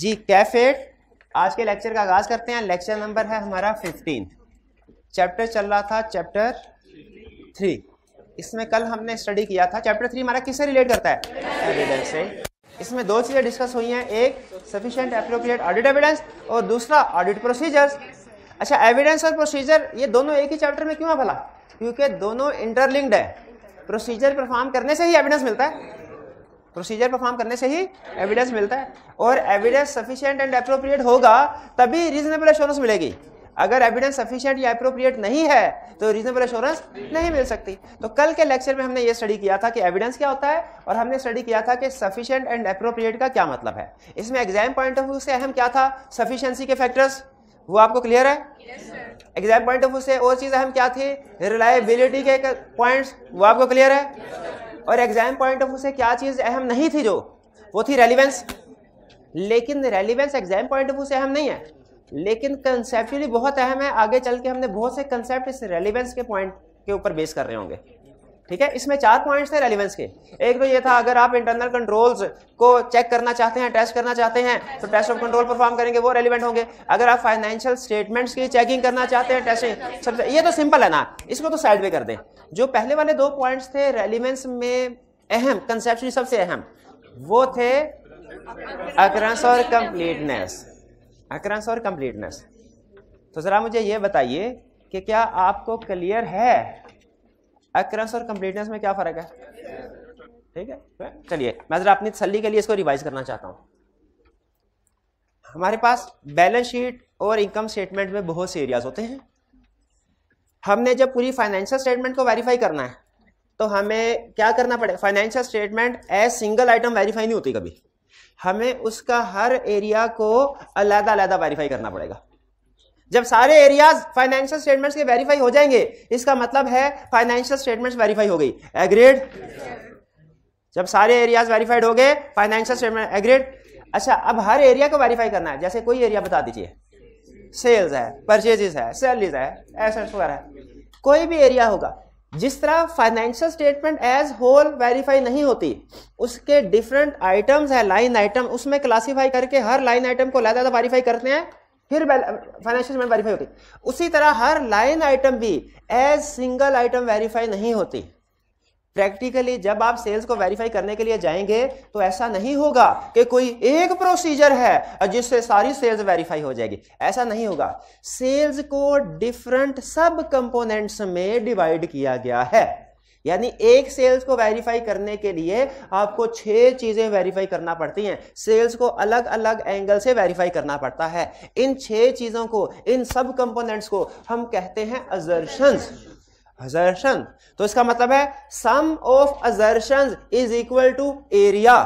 जी कैफेट आज के लेक्चर का आगाज करते हैं लेक्चर नंबर है हमारा फिफ्टीन चैप्टर चल रहा था चैप्टर थ्री इसमें कल हमने स्टडी किया था चैप्टर थ्री हमारा किससे रिलेट करता है एविडेंस से इसमें दो चीज़ें डिस्कस हुई हैं एक सफिशियंट अप्रोप्रिएट ऑडिट एविडेंस और दूसरा ऑडिट प्रोसीजर्स अच्छा एविडेंस और प्रोसीजर ये दोनों एक ही चैप्टर में क्यों है भला क्योंकि दोनों इंटरलिंक्ड है प्रोसीजर परफॉर्म करने से ही एविडेंस मिलता है प्रोसीजर परफॉर्म करने से ही एविडेंस मिलता है और एविडेंस सफिशियंट एंड अप्रोप्रिएट होगा तभी रीजनेबल एश्योरेंस मिलेगी अगर एविडेंस सफिशियंट या अप्रोप्रिएट नहीं है तो रीजनेबल एश्योरेंस नहीं मिल सकती तो कल के लेक्चर में हमने ये स्टडी किया था कि एविडेंस क्या होता है और हमने स्टडी किया था कि सफिशियंट एंड अप्रोप्रिएट का क्या मतलब है इसमें एग्जाम पॉइंट ऑफ व्यू से अहम क्या था सफिशियंसी के फैक्टर्स वो आपको क्लियर है एग्जाम पॉइंट ऑफ व्यू से और चीज़ अहम क्या थी रिलायबिलिटी के पॉइंट्स वो आपको क्लियर है और एग्जाम पॉइंट ऑफ व्यू से क्या चीज़ अहम नहीं थी जो वो थी रेलिवेंस लेकिन relevance exam point of view से अहम नहीं है लेकिन कंसेप्चुअली बहुत अहम है आगे चल के हमने बहुत से कंसेप्ट इस रेलिवेंस के पॉइंट के ऊपर बेस कर रहे होंगे ठीक है इसमें चार पॉइंट्स थे रेलिवेंस के एक तो ये था अगर आप इंटरनल कंट्रोल्स को चेक करना चाहते हैं टेस्ट करना चाहते हैं तो टेस्ट ऑफ कंट्रोल परफॉर्म करेंगे वो रेलिवेंट होंगे अगर आप फाइनेंशियल स्टेटमेंट्स की चेकिंग करना चाहते हैं टेस्टिंग सबसे ये तो सिंपल है ना इसको तो साइड वे कर दें जो पहले वाले दो पॉइंट्स थे रेलिवेंस में अहम कंसेप्ट सबसे अहम वो थे अक्रंस और कंप्लीटनेस अक्रंस और कंप्लीटनेस तो ज़रा मुझे ये बताइए कि क्या आपको क्लियर है अक्रस और कम्प्लीटनेस में क्या फ़र्क है ठीक है चलिए मैं ज़रा अपनी तसली के लिए इसको रिवाइज करना चाहता हूँ हमारे पास बैलेंस शीट और इनकम स्टेटमेंट में बहुत से एरियाज होते हैं हमने जब पूरी फाइनेंशियल स्टेटमेंट को वेरीफाई करना है तो हमें क्या करना पड़ेगा financial statement as single item verify नहीं होती कभी हमें उसका हर एरिया को अलग अलग वेरीफाई करना पड़ेगा जब सारे एरियाज फाइनेंशियल स्टेटमेंट्स के वेरीफाई हो जाएंगे इसका मतलब है फाइनेंशियल स्टेटमेंट्स वेरीफाई हो गई एग्रेड जब सारे एरियाज वेरीफाइड हो गए फाइनेंशियल स्टेटमेंट एग्रेड अच्छा अब हर एरिया को वेरीफाई करना है जैसे कोई एरिया बता दीजिए सेल्स है परचेजेस है सैलरीज है एसेट्स वगैरह है कोई भी एरिया होगा जिस तरह financial statement as whole verify नहीं होती उसके डिफरेंट आइटम्स है लाइन आइटम उसमें क्लासिफाई करके हर लाइन आइटम को लादा वेरीफाई करते हैं फिर फाइनेंशियल वेरीफाई होती उसी तरह हर लाइन आइटम भी एज सिंगल आइटम वेरीफाई नहीं होती प्रैक्टिकली जब आप सेल्स को वेरीफाई करने के लिए जाएंगे तो ऐसा नहीं होगा कि कोई एक प्रोसीजर है जिससे सारी सेल्स वेरीफाई हो जाएगी ऐसा नहीं होगा सेल्स को डिफरेंट सब कंपोनेंट्स में डिवाइड किया गया है यानी एक सेल्स को वेरीफाई करने के लिए आपको छह चीजें वेरीफाई करना पड़ती हैं सेल्स को अलग अलग एंगल से वेरीफाई करना पड़ता है इन छह चीजों को इन सब कंपोनेंट्स को हम कहते हैं अजर्शन अजर्शन तो इसका मतलब है sum of assertion is equal to area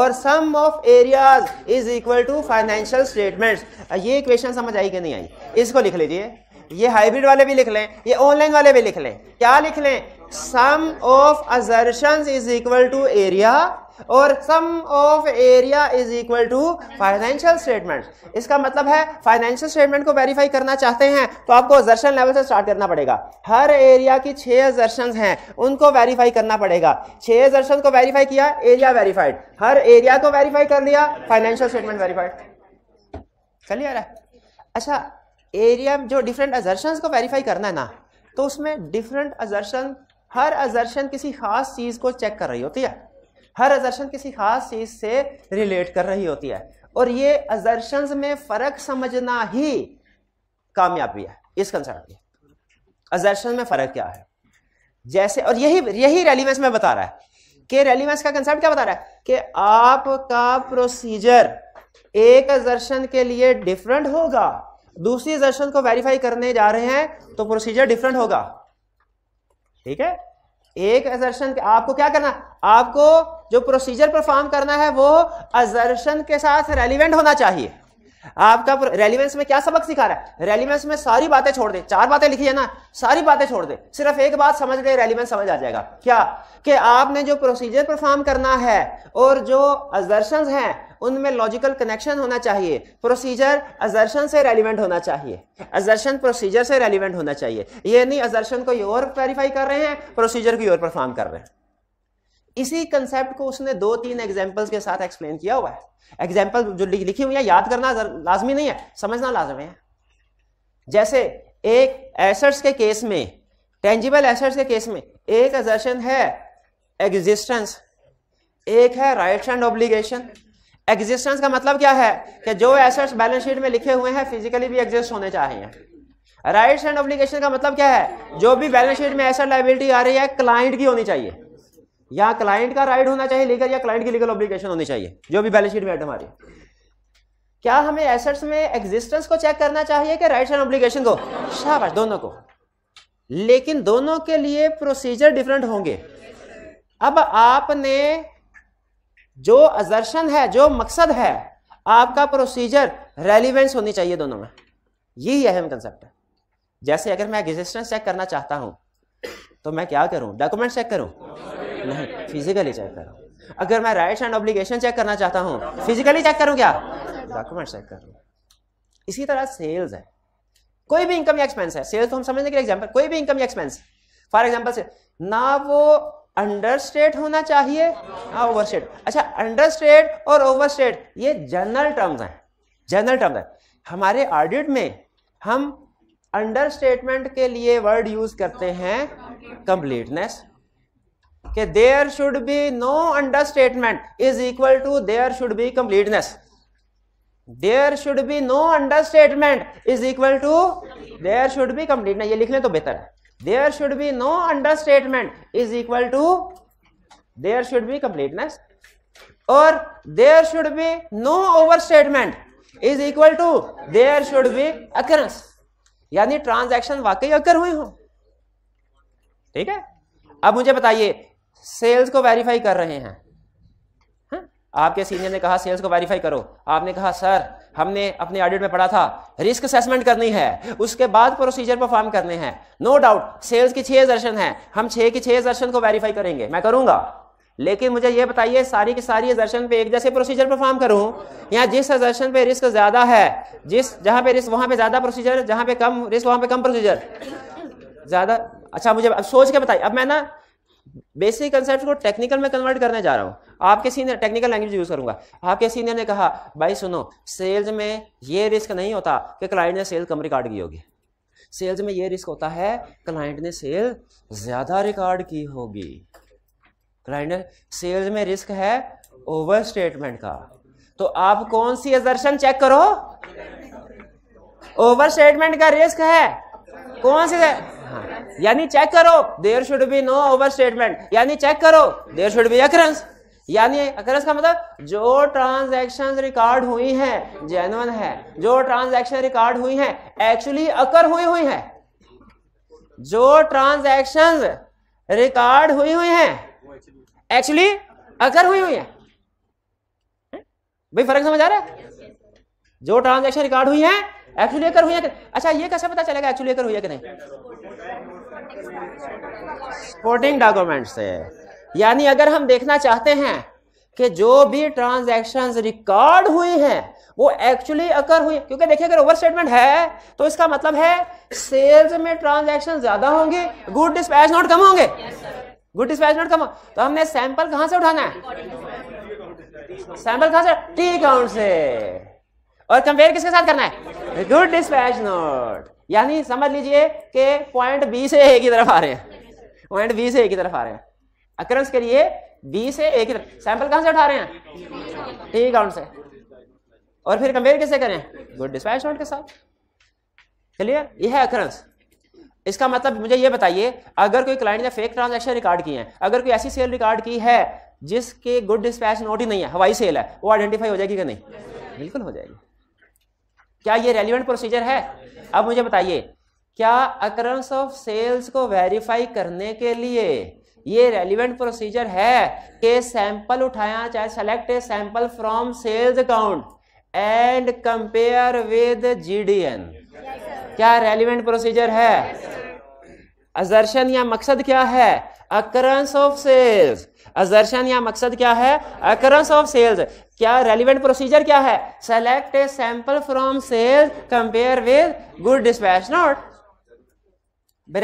और sum of areas is equal to financial statements ये इक्वेशन समझ आई कि नहीं आई इसको लिख लीजिए ये हाइब्रिड वाले भी लिख लें ये ऑनलाइन वाले भी लिख लें क्या लिख लें sum of assertion is equal to area और sum of area is equal to financial statement इसका मतलब है फाइनेंशियल स्टेटमेंट को वेरीफाई करना चाहते हैं तो आपको अजर्शन लेवल से स्टार्ट करना पड़ेगा हर एरिया की छह अजर्शन हैं उनको वेरीफाई करना पड़ेगा छह अजर्शन को वेरीफाई किया एरिया वेरीफाइड हर एरिया को वेरीफाई कर लिया फाइनेंशियल स्टेटमेंट वेरीफाइड क्लियर है अच्छा एरिया जो डिफरेंट एजर्शन को वेरीफाई करना है ना तो उसमें डिफरेंट अजर्शन हर अजर्शन किसी खास चीज़ को चेक कर रही होती है हर अजर्शन किसी खास चीज़ से रिलेट कर रही होती है और ये अजर्शंस में फ़र्क समझना ही कामयाबी है इस कंसर्न की अजर्शन में फ़र्क क्या है जैसे और यही यही रेलिवेंस में बता रहा है कि रेलिवेंस का कंसेप्ट क्या बता रहा है कि आपका प्रोसीजर एक अजर्शन के लिए डिफरेंट होगा दूसरी एजर्शन को वेरीफाई करने जा रहे हैं तो प्रोसीजर डिफरेंट होगा ठीक है एक एजर्शन आपको क्या करना आपको जो प्रोसीजर परफॉर्म करना है वो एजर्शन के साथ रेलिवेंट होना चाहिए आपका रेलिवेंस में क्या सबक सिखा रहा है रेलिवेंस में सारी बातें छोड़ दे चार बातें लिखी है ना सारी बातें छोड़ दे सिर्फ एक बात समझ ले रेलिवेंस समझ आ जाएगा क्या कि आपने जो प्रोसीजर परफॉर्म करना है और जो अजर्शन है उनमें लॉजिकल कनेक्शन होना चाहिए प्रोसीजर अजर्शन से रेलिवेंट होना चाहिए अजर्शन प्रोसीजर से रेलिवेंट होना चाहिए ये नहीं अजर्शन को ये और क्लैरिफाई कर रहे हैं प्रोसीजर को और परफॉर्म कर रहे हैं इसी कंसेप्ट को उसने दो तीन एग्जाम्पल्स के साथ एक्सप्लेन किया हुआ है एग्जाम्पल जो लिखी हुई है याद करना लाजमी नहीं है समझना लाजमी है जैसे एक एसेट्स के केस में टेंजिबल एसर्स के केस में एक एजर्शन है एग्जिस्टेंस एक है राइट्स एंड ऑब्लिगेशन एग्जिस्टेंस का मतलब क्या है कि जो एसेट्स बैलेंस शीट में लिखे हुए हैं फिजिकली भी एग्जिस्ट होने चाहिए राइट्स एंड ऑब्लिगेशन का मतलब क्या है जो भी बैलेंस शीट में एसर लाइबिलिटी आ रही है क्लाइंट की होनी चाहिए या क्लाइंट का राइट होना चाहिए लीगल या क्लाइंट की लीगल ऑब्लिगेशन होनी चाहिए जो भी बैलेंस शीट में आइटम हमारी क्या हमें एसेट्स में एग्जिस्टेंस को चेक करना चाहिए कि राइट्स एंड ऑब्लिगेशन को शाबाश दोनों को लेकिन दोनों के लिए प्रोसीजर डिफरेंट होंगे अब आपने जो अजर्शन है जो मकसद है आपका प्रोसीजर रेलिवेंस होनी चाहिए दोनों में यही अहम कंसेप्ट है जैसे अगर मैं एग्जिस्टेंस चेक करना चाहता हूं तो मैं क्या करूं डॉक्यूमेंट चेक करूं नहीं फिजिकली चेक करो अगर मैं राइट्स एंड ऑब्लिगेशन चेक करना चाहता हूँ फिजिकली चेक करूँ क्या डॉक्यूमेंट चेक कर इसी तरह सेल्स है कोई भी इनकम या एक्सपेंस है सेल्स तो हम समझने के लिए एग्जाम्पल कोई भी इनकम या एक्सपेंस फॉर एग्जाम्पल से ना वो अंडरस्टेट होना चाहिए ना ओवरस्टेट अच्छा अंडरस्टेट और ओवरस्टेट ये जनरल टर्म्स हैं जनरल टर्म्स है हमारे ऑडिट में हम अंडरस्टेटमेंट के लिए वर्ड यूज करते हैं कंप्लीटनेस कि there should be no understatement is equal to there should be completeness there should be no understatement is equal to there should be completeness ये लिख लें तो बेहतर है there should be no understatement is equal to there should be completeness और there should be no overstatement is equal to there should be occurrence यानी transaction वाकई occur हुई हो ठीक है अब मुझे बताइए सेल्स को वेरीफाई कर रहे हैं हा? आपके सीनियर ने कहा सेल्स को वेरीफाई करो आपने कहा सर हमने अपने ऑडिट में पढ़ा था रिस्क असेसमेंट करनी है उसके बाद प्रोसीजर परफॉर्म करने हैं नो डाउट सेल्स की छह दर्शन है हम छह की छह दर्शन को वेरीफाई करेंगे मैं करूंगा लेकिन मुझे यह बताइए सारी की सारी दर्शन पे एक जैसे प्रोसीजर परफॉर्म करूं या जिस दर्शन पे रिस्क ज्यादा है जिस जहां पे रिस्क वहां पे ज्यादा प्रोसीजर जहां पे कम रिस्क वहां पे कम प्रोसीजर ज्यादा अच्छा मुझे अब सोच के बताइए अब मैं ना बेसिक कंसेप्ट को टेक्निकल में कन्वर्ट करने जा रहा हूं आपके सीनियर टेक्निकल लैंग्वेज यूज करूंगा आपके सीनियर ने कहा भाई सुनो सेल्स में ये रिस्क नहीं होता कि क्लाइंट ने सेल कम रिकॉर्ड की होगी सेल्स में ये रिस्क होता है क्लाइंट ने सेल ज्यादा रिकॉर्ड की होगी क्लाइंट सेल्स में रिस्क है ओवर स्टेटमेंट का तो आप कौन सी एजर्शन चेक करो ओवर स्टेटमेंट का रिस्क है कौन सी हाँ यानी चेक करो there should be no overstatement यानी चेक करो देर शुड बी अकरेंस यानी अकरेंस का मतलब जो ट्रांजैक्शंस रिकॉर्ड हुई हैं जेनुअन है जो ट्रांजैक्शन रिकॉर्ड हुई हैं एक्चुअली अकर हुई हुई हैं जो ट्रांजैक्शंस रिकॉर्ड हुई हुई हैं एक्चुअली अकर हुई हुई हैं भाई फर्क समझ आ रहा है जो ट्रांजैक्शन रिकॉर्ड हुई हैं एक्चुअली अकर हुई है अच्छा ये कैसे पता चलेगा एक्चुअली अकर हुई है कि नहीं सपोर्टिंग डॉक्यूमेंट से यानी अगर हम देखना चाहते हैं कि जो भी ट्रांजैक्शंस रिकॉर्ड हुई हैं वो एक्चुअली अकर हुई क्योंकि देखिए अगर ओवर स्टेटमेंट है तो इसका मतलब है सेल्स में ट्रांजैक्शन ज्यादा होंगे गुड डिस्पैच नोट कम होंगे गुड डिस्पैच नोट कम तो हमने सैंपल कहां से उठाना है सैंपल कहां से टी अकाउंट से और कंपेयर किसके साथ करना है गुड डिस्पैच नोट यानी समझ लीजिए कि पॉइंट बी से ए की तरफ आ रहे हैं पॉइंट बी से ए की तरफ आ रहे हैं अक्रंस के लिए बी से ए की तरफ सैंपल कहां से उठा रहे हैं टी काउंट से और फिर कंपेयर कैसे करें गुड डिस्पैच के साथ क्लियर यह है अक्रंस इसका मतलब मुझे यह बताइए अगर कोई क्लाइंट ने फेक ट्रांजेक्शन रिकॉर्ड किए हैं अगर कोई ऐसी सेल रिकॉर्ड की है जिसके गुड डिस्पैच नोट ही नहीं है हवाई सेल है वो आइडेंटिफाई हो जाएगी कि नहीं बिल्कुल हो जाएगी क्या ये रेलिवेंट प्रोसीजर है अब मुझे बताइए क्या अक्रंस ऑफ सेल्स को वेरीफाई करने के लिए ये रेलिवेंट प्रोसीजर है कि सैंपल उठाया चाहे select a sample from sales account and compare with GDN क्या रेलिवेंट प्रोसीजर है yes, या मकसद क्या है अक्रंस ऑफ सेल्स अजर्शन या मकसद क्या है अकरस ऑफ सेल्स क्या रेलिवेंट प्रोसीजर क्या है select a sample from sales compare with good dispatch note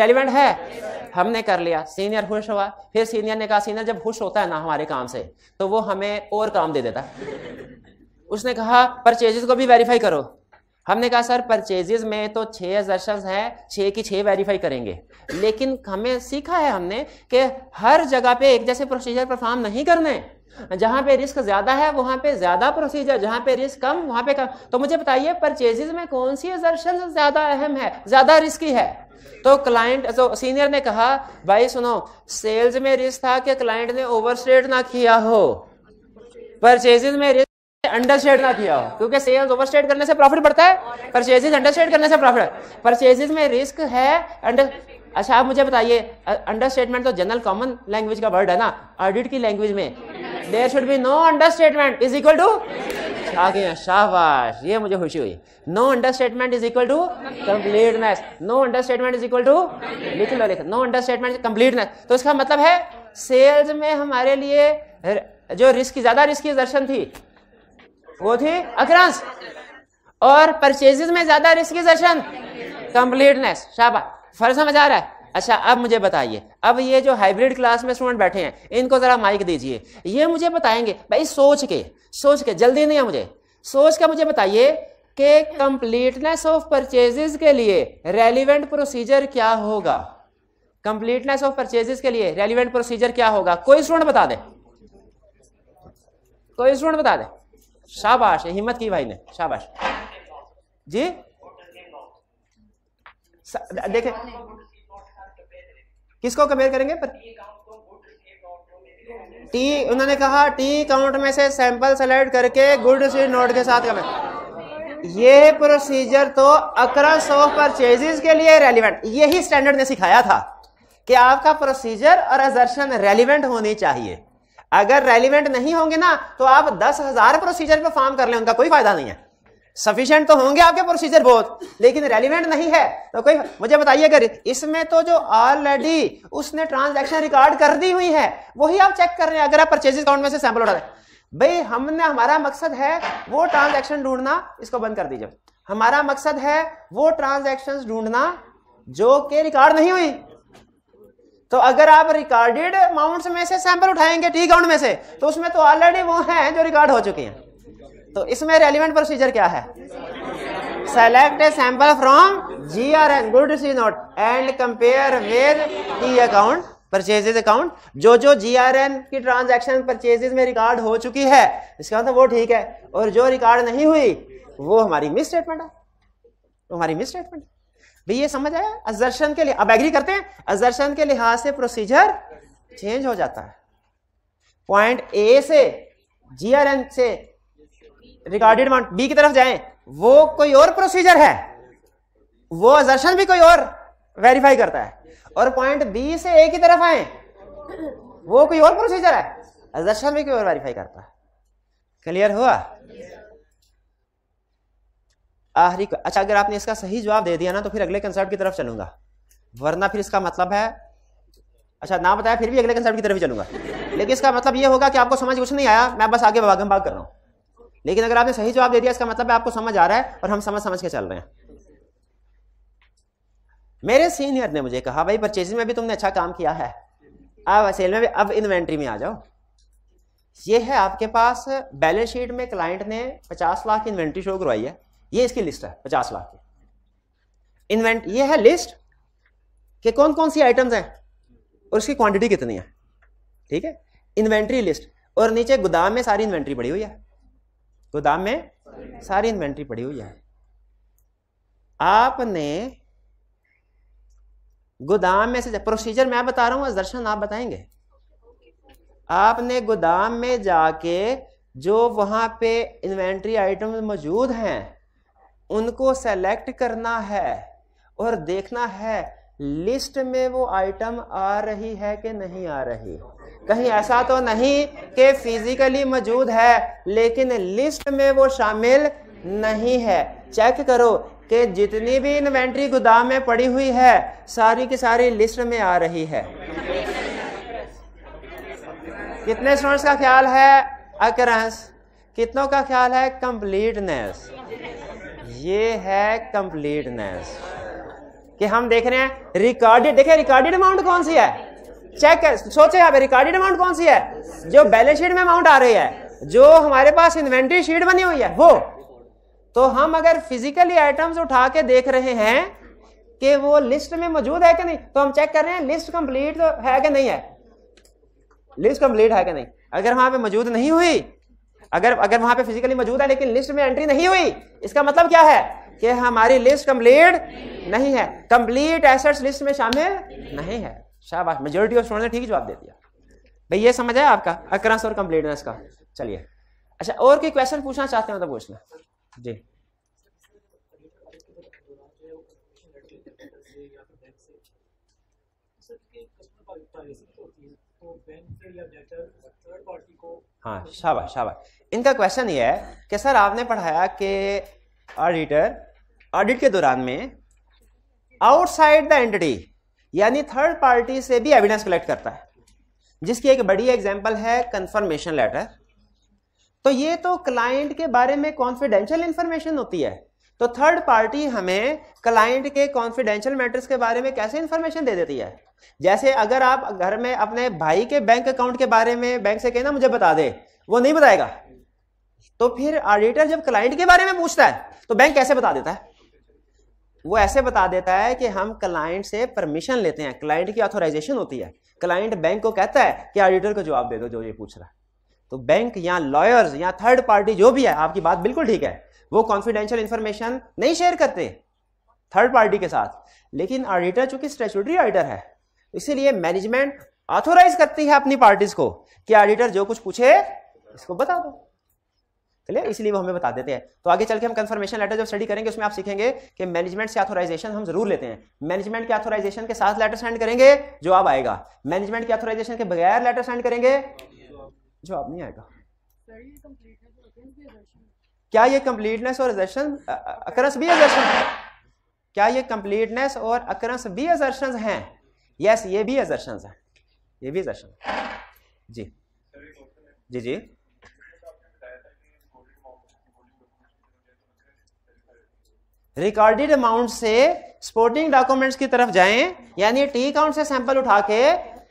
relevant है हमने कर लिया सीनियर खुश हुआ फिर सीनियर ने कहा सीनियर जब खुश होता है ना हमारे काम से तो वो हमें और काम दे देता उसने कहा परचेजेस को भी वेरीफाई करो हमने कहा सर परचेजेज में तो छः एजर्शंस हैं छः की छः वेरीफाई करेंगे लेकिन हमें सीखा है हमने कि हर जगह पे एक जैसे प्रोसीजर परफॉर्म नहीं करने जहाँ पे रिस्क ज़्यादा है वहाँ पे ज़्यादा प्रोसीजर जहाँ पे रिस्क कम वहाँ पे कम तो मुझे बताइए परचेजेज में कौन सी एजर्शन ज़्यादा अहम है ज़्यादा रिस्की है तो क्लाइंट जो सीनियर ने कहा भाई सुनो सेल्स में रिस्क था कि क्लाइंट ने ओवर ना किया हो परचेजेज में रिस्क अंडरस्टेट ना किया हो क्योंकि सेल्स ओवरस्टेट करने से प्रॉफिट बढ़ता है परचेजेज अंडरस्टेट करने से प्रॉफिट परचेजेज में रिस्क है अंडर अच्छा आप मुझे बताइए अंडरस्टेटमेंट तो जनरल कॉमन लैंग्वेज का वर्ड है ना ऑडिट की लैंग्वेज में there should be no understatement is equal to शाहबाश ये मुझे खुशी हुई no understatement is equal to completeness no understatement is equal to लिख लो लिख नो अंडरस्टेटमेंट कंप्लीटनेस तो इसका मतलब है सेल्स में हमारे लिए जो रिस्क ज्यादा रिस्क की दर्शन थी वो थी अक्रांस और परचेजेस में ज्यादा रिस्किशन कंप्लीटनेस शाबा फर्ज समझ आ रहा है अच्छा अब मुझे बताइए अब ये जो हाइब्रिड क्लास में स्टूडेंट बैठे हैं इनको ज़रा माइक दीजिए ये मुझे बताएंगे भाई सोच के सोच के जल्दी नहीं है मुझे सोच के मुझे बताइए कि कंप्लीटनेस ऑफ परचेजेस के लिए रेलिवेंट प्रोसीजर क्या होगा कंप्लीटनेस ऑफ परचेजेस के लिए रेलिवेंट प्रोसीजर क्या होगा कोई स्टूडेंट बता दे कोई स्टूडेंट बता दे शाबाश हिम्मत की भाई ने शाबाश जी देखे किसको कंपेयर करेंगे पर टी उन्होंने कहा टी काउंट में से सैंपल सेलेक्ट करके गुड स्वीट नोट के साथ कमेंट ये प्रोसीजर तो अक्रस सौ परचेजेस के लिए रेलिवेंट यही स्टैंडर्ड ने सिखाया था कि आपका प्रोसीजर और अजर्शन रेलिवेंट होनी चाहिए अगर रेलिवेंट नहीं होंगे ना तो आप दस हजार प्रोसीजर पर फॉर्म कर लें उनका कोई फायदा नहीं है सफिशियंट तो होंगे आपके प्रोसीजर बहुत लेकिन रेलिवेंट नहीं है तो कोई मुझे बताइए अगर इसमें तो जो ऑलरेडी उसने ट्रांजैक्शन रिकॉर्ड कर दी हुई है वही आप चेक कर रहे हैं अगर आप परचेज अकाउंट में से सैंपल उठा रहे भाई हमने हमारा मकसद है वो ट्रांजेक्शन ढूंढना इसको बंद कर दीजिए हमारा मकसद है वो ट्रांजेक्शन ढूंढना जो के रिकॉर्ड नहीं हुई तो अगर आप रिकॉर्डेड अमाउंट्स में से सैंपल उठाएंगे टी अकाउंट में से तो उसमें तो ऑलरेडी वो हैं जो रिकॉर्ड हो चुके हैं तो इसमें रेलिवेंट प्रोसीजर क्या है select a sample from G R N good सी note and compare with T account purchases account जो जो जी आर एन की ट्रांजेक्शन परचेजेज में रिकॉर्ड हो चुकी है इसका मतलब वो ठीक है और जो रिकॉर्ड नहीं हुई वो हमारी मिस स्टेटमेंट है हमारी मिस स्टेटमेंट है भाई ये समझ आया अजर्शन के लिए अब एग्री करते हैं अजर्शन के लिहाज से प्रोसीजर चेंज हो जाता है पॉइंट ए से जी आर एन से रिकॉर्डेड अमाउंट बी की तरफ जाएं वो कोई और प्रोसीजर है वो अजर्शन भी कोई और वेरीफाई करता है और पॉइंट बी से ए की तरफ आए वो कोई और प्रोसीजर है अजर्शन भी कोई और वेरीफाई करता है क्लियर हुआ आहरी अच्छा अगर आपने इसका सही जवाब दे दिया ना तो फिर अगले कंसर्ट की तरफ चलूंगा वरना फिर इसका मतलब है अच्छा ना बताया फिर भी अगले कंसर्ट की तरफ ही चलूंगा लेकिन इसका मतलब ये होगा कि आपको समझ कुछ नहीं आया मैं बस आगे भागम भाग कर रहा हूँ लेकिन अगर आपने सही जवाब दे दिया इसका मतलब है आपको समझ आ रहा है और हम समझ समझ के चल रहे हैं मेरे सीनियर ने मुझे कहा भाई परचेजिंग में भी तुमने अच्छा काम किया है अब सेल में भी अब इन्वेंट्री में आ जाओ ये है आपके पास बैलेंस शीट में क्लाइंट ने 50 लाख इन्वेंट्री शो करवाई है ये इसकी लिस्ट है पचास लाख की इन्वेंट ये है लिस्ट कि कौन कौन सी आइटम्स हैं और उसकी क्वांटिटी कितनी है ठीक है इन्वेंट्री लिस्ट और नीचे गोदाम में सारी इन्वेंट्री पड़ी हुई है गोदाम में सारी इन्वेंट्री पड़ी हुई है आपने गोदाम में से प्रोसीजर मैं बता रहा हूँ दर्शन आप बताएंगे आपने गोदाम में जाके जो वहां पे इन्वेंट्री आइटम मौजूद हैं उनको सेलेक्ट करना है और देखना है लिस्ट में वो आइटम आ रही है कि नहीं आ रही कहीं ऐसा तो नहीं कि फिजिकली मौजूद है लेकिन लिस्ट में वो शामिल नहीं है चेक करो कि जितनी भी इन्वेंट्री गोदाम में पड़ी हुई है सारी की सारी लिस्ट में आ रही है कितने स्टूडेंट्स का ख्याल है अक्रंस कितनों का ख्याल है कंप्लीटनेस ये है कंप्लीटनेस कि हम देख रहे हैं रिकॉर्डेड देखिए रिकॉर्डेड अमाउंट कौन सी है चेक कर सोचे आप रिकॉर्डेड अमाउंट कौन सी है जो बैलेंस शीट में अमाउंट आ रही है जो हमारे पास इन्वेंट्री शीट बनी हुई है वो तो हम अगर फिजिकली आइटम्स उठा के देख रहे हैं कि वो लिस्ट में मौजूद है कि नहीं तो हम चेक कर रहे हैं लिस्ट कंप्लीट तो है कि नहीं है लिस्ट कंप्लीट है कि नहीं अगर वहां पे मौजूद नहीं हुई अगर अगर वहां पे फिजिकली मौजूद है लेकिन लिस्ट में एंट्री नहीं हुई इसका मतलब क्या है कि हमारी लिस्ट कंप्लीट नहीं है कंप्लीट एसेट्स लिस्ट में शामिल नहीं है शाबाश मेजोरिटी ऑफ स्टूडेंट ने ठीक जवाब दे दिया भाई ये समझ आया आपका अक्रंस और कंप्लीटनेस का चलिए अच्छा और कोई क्वेश्चन पूछना चाहते हो तो पूछना जी तो बैंक से या डेटर हाँ शाबाश शाबाश इनका क्वेश्चन ये है कि सर आपने पढ़ाया कि ऑडिटर ऑडिट के दौरान में आउटसाइड द एंटिटी यानी थर्ड पार्टी से भी एविडेंस कलेक्ट करता है जिसकी एक बड़ी एग्जांपल है कंफर्मेशन लेटर तो ये तो क्लाइंट के बारे में कॉन्फिडेंशियल इंफॉर्मेशन होती है तो थर्ड पार्टी हमें क्लाइंट के कॉन्फिडेंशियल मैटर्स के बारे में कैसे इंफॉर्मेशन दे देती है जैसे अगर आप घर में अपने भाई के बैंक अकाउंट के बारे में बैंक से कहना मुझे बता दे वो नहीं बताएगा तो फिर ऑडिटर जब क्लाइंट के बारे में पूछता है तो बैंक कैसे बता देता है वो ऐसे बता देता है कि हम क्लाइंट से परमिशन लेते हैं क्लाइंट की ऑथोराइजेशन होती है क्लाइंट बैंक को कहता है कि ऑडिटर को जवाब दे दो जो ये पूछ रहा है तो बैंक या लॉयर्स या थर्ड पार्टी जो भी है आपकी बात बिल्कुल ठीक है वो कॉन्फिडेंशियल इंफॉर्मेशन नहीं शेयर करते थर्ड पार्टी के साथ लेकिन ऑडिटर चूंकि स्टेचुटरी ऑडिटर है इसीलिए मैनेजमेंट ऑथोराइज करती है अपनी पार्टीज को कि ऑडिटर जो कुछ पूछे इसको बता दो क्लियर इसलिए वो हमें बता देते हैं तो आगे चल के हम कंफर्मेशन लेटर जब स्टडी करेंगे उसमें आप सीखेंगे कि मैनेजमेंट से ऑथोराइजेशन हम जरूर लेते हैं मैनेजमेंट के ऑथोराइजेशन के साथ लेटर सेंड करेंगे जवाब आएगा मैनेजमेंट के ऑथोराइजेशन के बगैर लेटर सेंड करेंगे जवाब नहीं आएगा क्या ये कंप्लीटनेस और एजर्शन अकरस भी एजर्शन क्या ये कंप्लीटनेस और अक्रस भी एजर्शन हैं यस ये भी एजर्शन है ये भी एजर्शन जी जी जी रिकॉर्डेड अमाउंट से स्पोर्टिंग डॉक्यूमेंट्स की तरफ जाएं यानी टी अकाउंट से सैंपल उठा के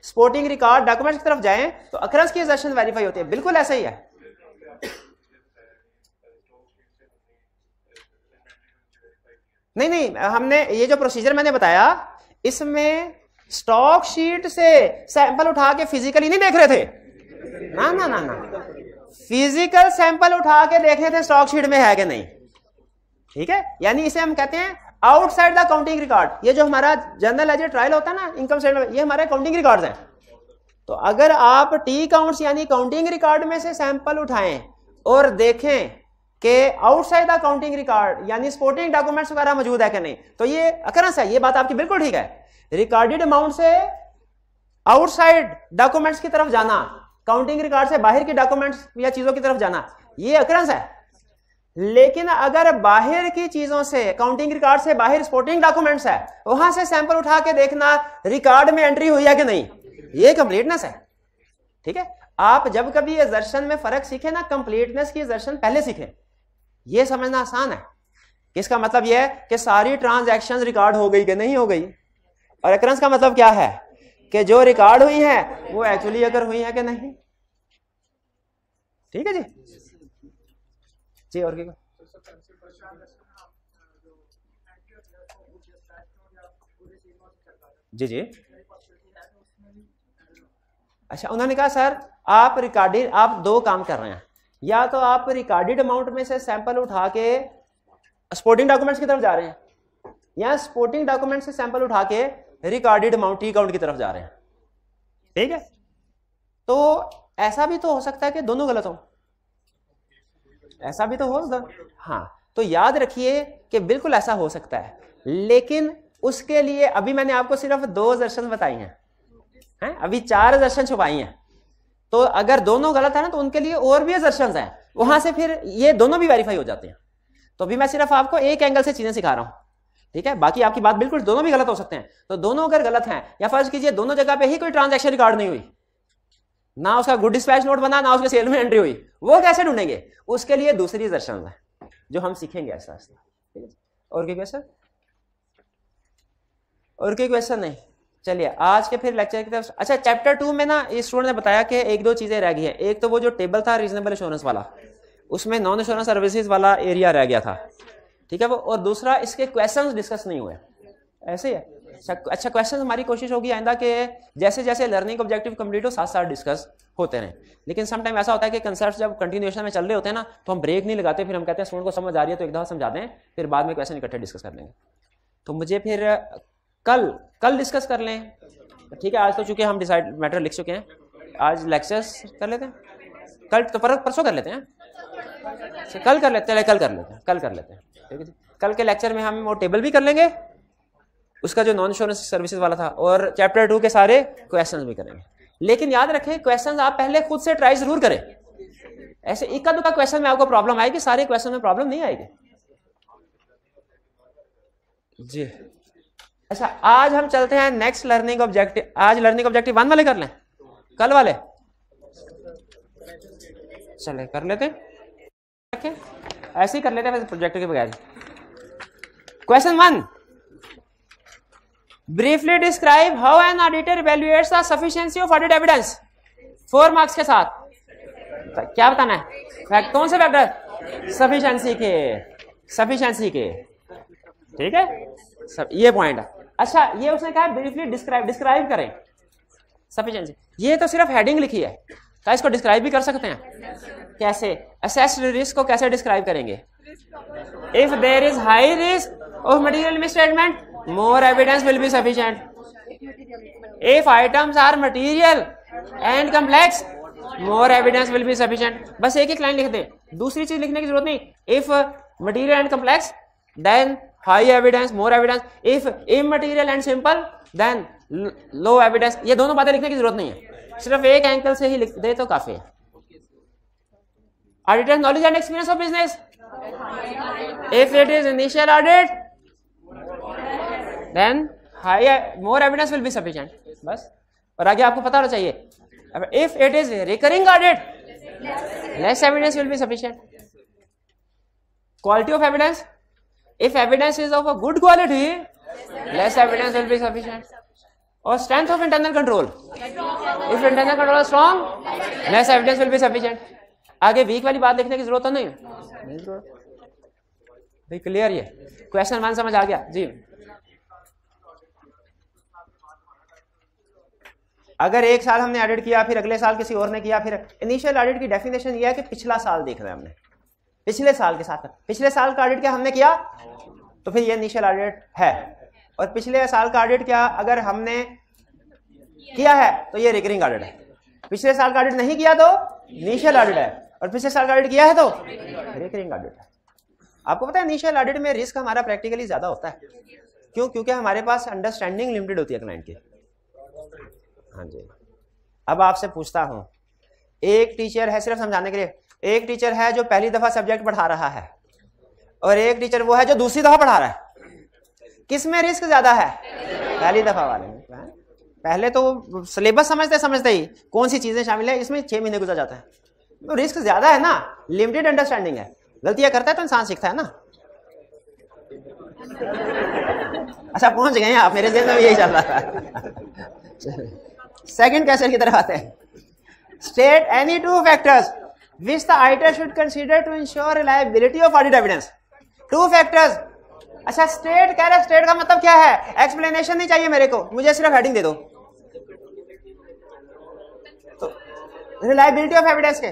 स्पोर्टिंग रिकॉर्ड डॉक्यूमेंट्स की तरफ जाएं तो अक्रस की एजर्शन वेरीफाई होती है बिल्कुल ऐसा ही है नहीं नहीं हमने ये जो प्रोसीजर मैंने बताया इसमें स्टॉक शीट से सैंपल उठा के फिजिकली नहीं देख रहे थे ना ना ना ना फिजिकल सैंपल उठा के देख रहे थे स्टॉक शीट में है कि नहीं ठीक है यानी इसे हम कहते हैं आउटसाइड द काउंटिंग रिकॉर्ड ये जो हमारा जनरल एजेंट ट्रायल होता है ना इनकम स्टेटमेंट ये हमारे काउंटिंग रिकॉर्ड है तो अगर आप टी काउंट्स यानी काउंटिंग रिकॉर्ड में से सैंपल उठाएं और देखें कि आउटसाइड द काउंटिंग रिकॉर्ड यानी स्पोर्टिंग डॉक्यूमेंट्स वगैरह मौजूद है कि नहीं तो ये अकरंस है ये बात आपकी बिल्कुल ठीक है रिकॉर्डेड अमाउंट से आउटसाइड डॉक्यूमेंट्स की तरफ जाना काउंटिंग रिकॉर्ड से बाहर के डॉक्यूमेंट्स या चीजों की तरफ जाना ये अकरंस है लेकिन अगर बाहर की चीजों से काउंटिंग रिकॉर्ड से बाहर स्पोर्टिंग डॉक्यूमेंट्स है वहां से सैंपल उठा के देखना रिकॉर्ड में एंट्री हुई है कि नहीं ये कंप्लीटनेस है ठीक है आप जब कभी ये दर्शन में फर्क सीखे ना कंप्लीटनेस की दर्शन पहले सीखें ये समझना आसान है इसका मतलब यह है कि सारी ट्रांजेक्शन रिकॉर्ड हो गई कि नहीं हो गई और अक्रंस का मतलब क्या है कि जो रिकॉर्ड हुई है वो एक्चुअली अगर हुई है कि नहीं ठीक है जी जी और क्या जी जी अच्छा उन्होंने कहा सर आप रिकॉर्डिंग आप दो काम कर रहे हैं या तो आप रिकॉर्डेड अमाउंट में से सैंपल उठा के स्पोर्टिंग डॉक्यूमेंट्स की तरफ जा रहे हैं या स्पोर्टिंग डॉक्यूमेंट से सैंपल उठा के रिकॉर्डेड अमाउंट टी अकाउंट की तरफ जा रहे हैं ठीक है तो ऐसा भी तो हो सकता है कि दोनों गलत हो ऐसा भी तो हो सकता हाँ तो याद रखिए कि बिल्कुल ऐसा हो सकता है लेकिन उसके लिए अभी मैंने आपको सिर्फ दो दर्शन बताई हैं हैं अभी चार दर्शन छुपाई हैं तो अगर दोनों गलत है ना तो उनके लिए और भी एजर्शन हैं वहां से फिर ये दोनों भी वेरीफाई हो जाते हैं तो अभी मैं सिर्फ आपको एक एंगल से चीजें सिखा रहा हूं ठीक है बाकी आपकी बात बिल्कुल दोनों भी गलत हो सकते हैं तो दोनों अगर गलत हैं या फर्ज कीजिए दोनों जगह पे ही कोई ट्रांजेक्शन रिकॉर्ड नहीं हुई ना उसका गुड डिस्पैच नोट बना ना उसके सेल में एंट्री हुई वो कैसे ढूंढेंगे उसके लिए दूसरी दर्शन है जो हम सीखेंगे ऐसा ठीक है और कोई क्वेश्चन और कोई क्वेश्चन नहीं चलिए आज के फिर लेक्चर की तरफ अच्छा चैप्टर टू में ना स्टूडेंट ने बताया कि एक दो चीज़ें रह गई है एक तो वो जो टेबल था रीजनेबल इंश्योरेंस वाला उसमें नॉन इंश्योरेंस सर्विसेज वाला एरिया रह गया था ठीक है वो और दूसरा इसके क्वेश्चंस डिस्कस नहीं हुए ऐसे ही है अच्छा क्वेश्चन अच्छा, हमारी कोशिश होगी आइंदा कि जैसे जैसे लर्निंग ऑब्जेक्टिव कंप्लीट हो साथ साथ डिस्कस होते रहे लेकिन समटाइम ऐसा होता है कि कंसेप्ट जब कंटिन्यूशन में चल रहे होते हैं ना तो हम ब्रेक नहीं लगाते फिर हम कहते हैं स्टूडेंट को समझ आ रही है तो एक दफा समझा दें फिर बाद में क्वेश्चन इकट्ठे डिस्कस कर लेंगे तो मुझे फिर कल कल डिस्कस कर लें ठीक है आज तो चूंकि हम डिसाइड मैटर लिख चुके हैं आज लेक्चर्स कर लेते हैं कल तो परसों कर लेते हैं अच्छा, कल कर लेते हैं कल कर लेते हैं कल कर लेते हैं ठीक है कल के लेक्चर में हम वो टेबल भी कर लेंगे उसका जो नॉन इंश्योरेंस सर्विसेज वाला था और चैप्टर टू के सारे क्वेश्चन भी करेंगे लेकिन याद रखें क्वेश्चन आप पहले खुद से ट्राई जरूर करें ऐसे इक्का दुक्का क्वेश्चन में आपको प्रॉब्लम आएगी सारे क्वेश्चन में प्रॉब्लम नहीं आएगी जी अच्छा आज हम चलते हैं नेक्स्ट लर्निंग ऑब्जेक्टिव आज लर्निंग ऑब्जेक्टिव वन वाले कर लें कल वाले चले कर लेते ऐसे ही कर लेते हैं प्रोजेक्ट के बगैर question one briefly describe how an auditor evaluates the sufficiency of audit evidence four marks के साथ तो क्या बताना है कौन से फैक्टर सफिशिएंसी के सफिशिएंसी के ठीक है सब ये पॉइंट है अच्छा ये उसने कहा ब्रीफली डिस्क्राइब डिस्क्राइब करें सफिशेंसी ये तो सिर्फ हेडिंग लिखी है क्या इसको डिस्क्राइब भी कर सकते हैं कैसे असेस रिस्क को कैसे डिस्क्राइब करेंगे if there is high risk of material misstatement more evidence will be sufficient if items are material and complex more evidence will be sufficient बस एक एक लाइन लिख दे दूसरी चीज लिखने की जरूरत नहीं if material and complex then high evidence more evidence if immaterial and simple then low evidence ये दोनों बातें लिखने की जरूरत नहीं है सिर्फ एक एंकल से ही लिख दे तो काफी है auditor's knowledge and experience of business if it is initial audit then high more evidence will be sufficient बस और आगे आपको पता होना चाहिए अब if it is recurring audit less evidence will be sufficient quality of evidence if evidence is of a good quality less evidence will be sufficient or strength of internal control if internal control is strong less evidence will be sufficient आगे weak वाली बात लिखने की जरूरत तो नहीं है भाई क्लियर ये क्वेश्चन वन समझ आ गया जी अगर एक साल हमने ऑडिट किया फिर अगले साल किसी और ने किया फिर इनिशियल ऑडिट की डेफिनेशन ये है कि पिछला साल देख रहे हैं हमने पिछले साल के साथ में पिछले साल का ऑडिट क्या हमने किया तो फिर ये इनिशियल ऑडिट है और पिछले साल का ऑडिट क्या अगर हमने किया है तो ये रिकरिंग ऑडिट है पिछले साल का ऑडिट नहीं किया तो इनिशियल ऑडिट है और पिछले साल का ऑडिट किया है तो रिकरिंग ऑडिट है आपको पता है इनिशियल ऑडिट में रिस्क हमारा प्रैक्टिकली ज्यादा होता है क्यों क्योंकि हमारे पास अंडरस्टैंडिंग लिमिटेड होती है क्लाइंट की हाँ जी अब आपसे पूछता हूँ एक टीचर है सिर्फ समझाने के लिए एक टीचर है जो पहली दफा सब्जेक्ट पढ़ा रहा है और एक टीचर वो है जो दूसरी दफा पढ़ा रहा है किस में रिस्क ज्यादा है पहली दफा वाले में पहले तो सिलेबस समझते समझते ही कौन सी चीजें शामिल है इसमें छह महीने गुजर जाता है तो रिस्क ज्यादा है ना लिमिटेड अंडरस्टैंडिंग है गलतियां करता है तो इंसान सीखता है ना अच्छा पहुंच गए आप मेरे जेल में यही चल रहा था सेकेंड क्वेश्चन की तरफ आते हैं state any two factors which the auditor should consider to ensure reliability of audit evidence. Two factors. अच्छा स्टेट कह रहा स्टेट का मतलब क्या है एक्सप्लेनेशन नहीं चाहिए मेरे को मुझे सिर्फ हेडिंग दे दो तो रिलायबिलिटी ऑफ एविडेंस के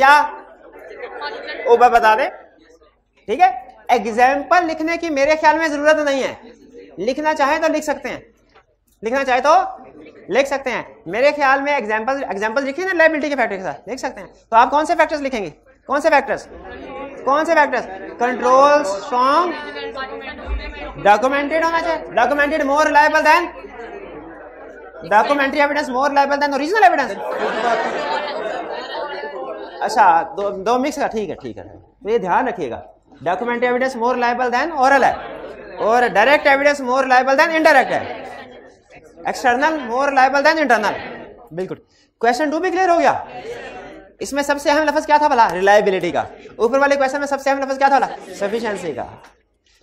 क्या मैं बता दे ठीक है एग्जाम्पल लिखने की मेरे ख्याल में जरूरत नहीं है लिखना चाहे तो लिख सकते हैं लिखना चाहे तो लिख सकते हैं मेरे ख्याल में एग्जाम्पल एग्जाम्पल लिखिए ना लाइबिलिटी के फैक्टर के साथ लिख सकते हैं तो आप कौन से फैक्टर्स लिखेंगे कौन से फैक्टर्स कौन से फैक्टर्स कंट्रोल स्ट्रॉन्ग डॉक्यूमेंटेड होना चाहिए documented more reliable than documentary evidence more reliable than original evidence अच्छा दो दो मिक्स का ठीक है ठीक है तो ये ध्यान रखिएगा documentary evidence more reliable than oral है और direct evidence more reliable than indirect है external more reliable than internal बिल्कुल क्वेश्चन टू भी क्लियर हो गया इसमें सबसे अहम लफ्ज क्या था भला रिलायबिलिटी का ऊपर वाले क्वेश्चन में सबसे अहम लफ्ज क्या था भला सफिशियंसी का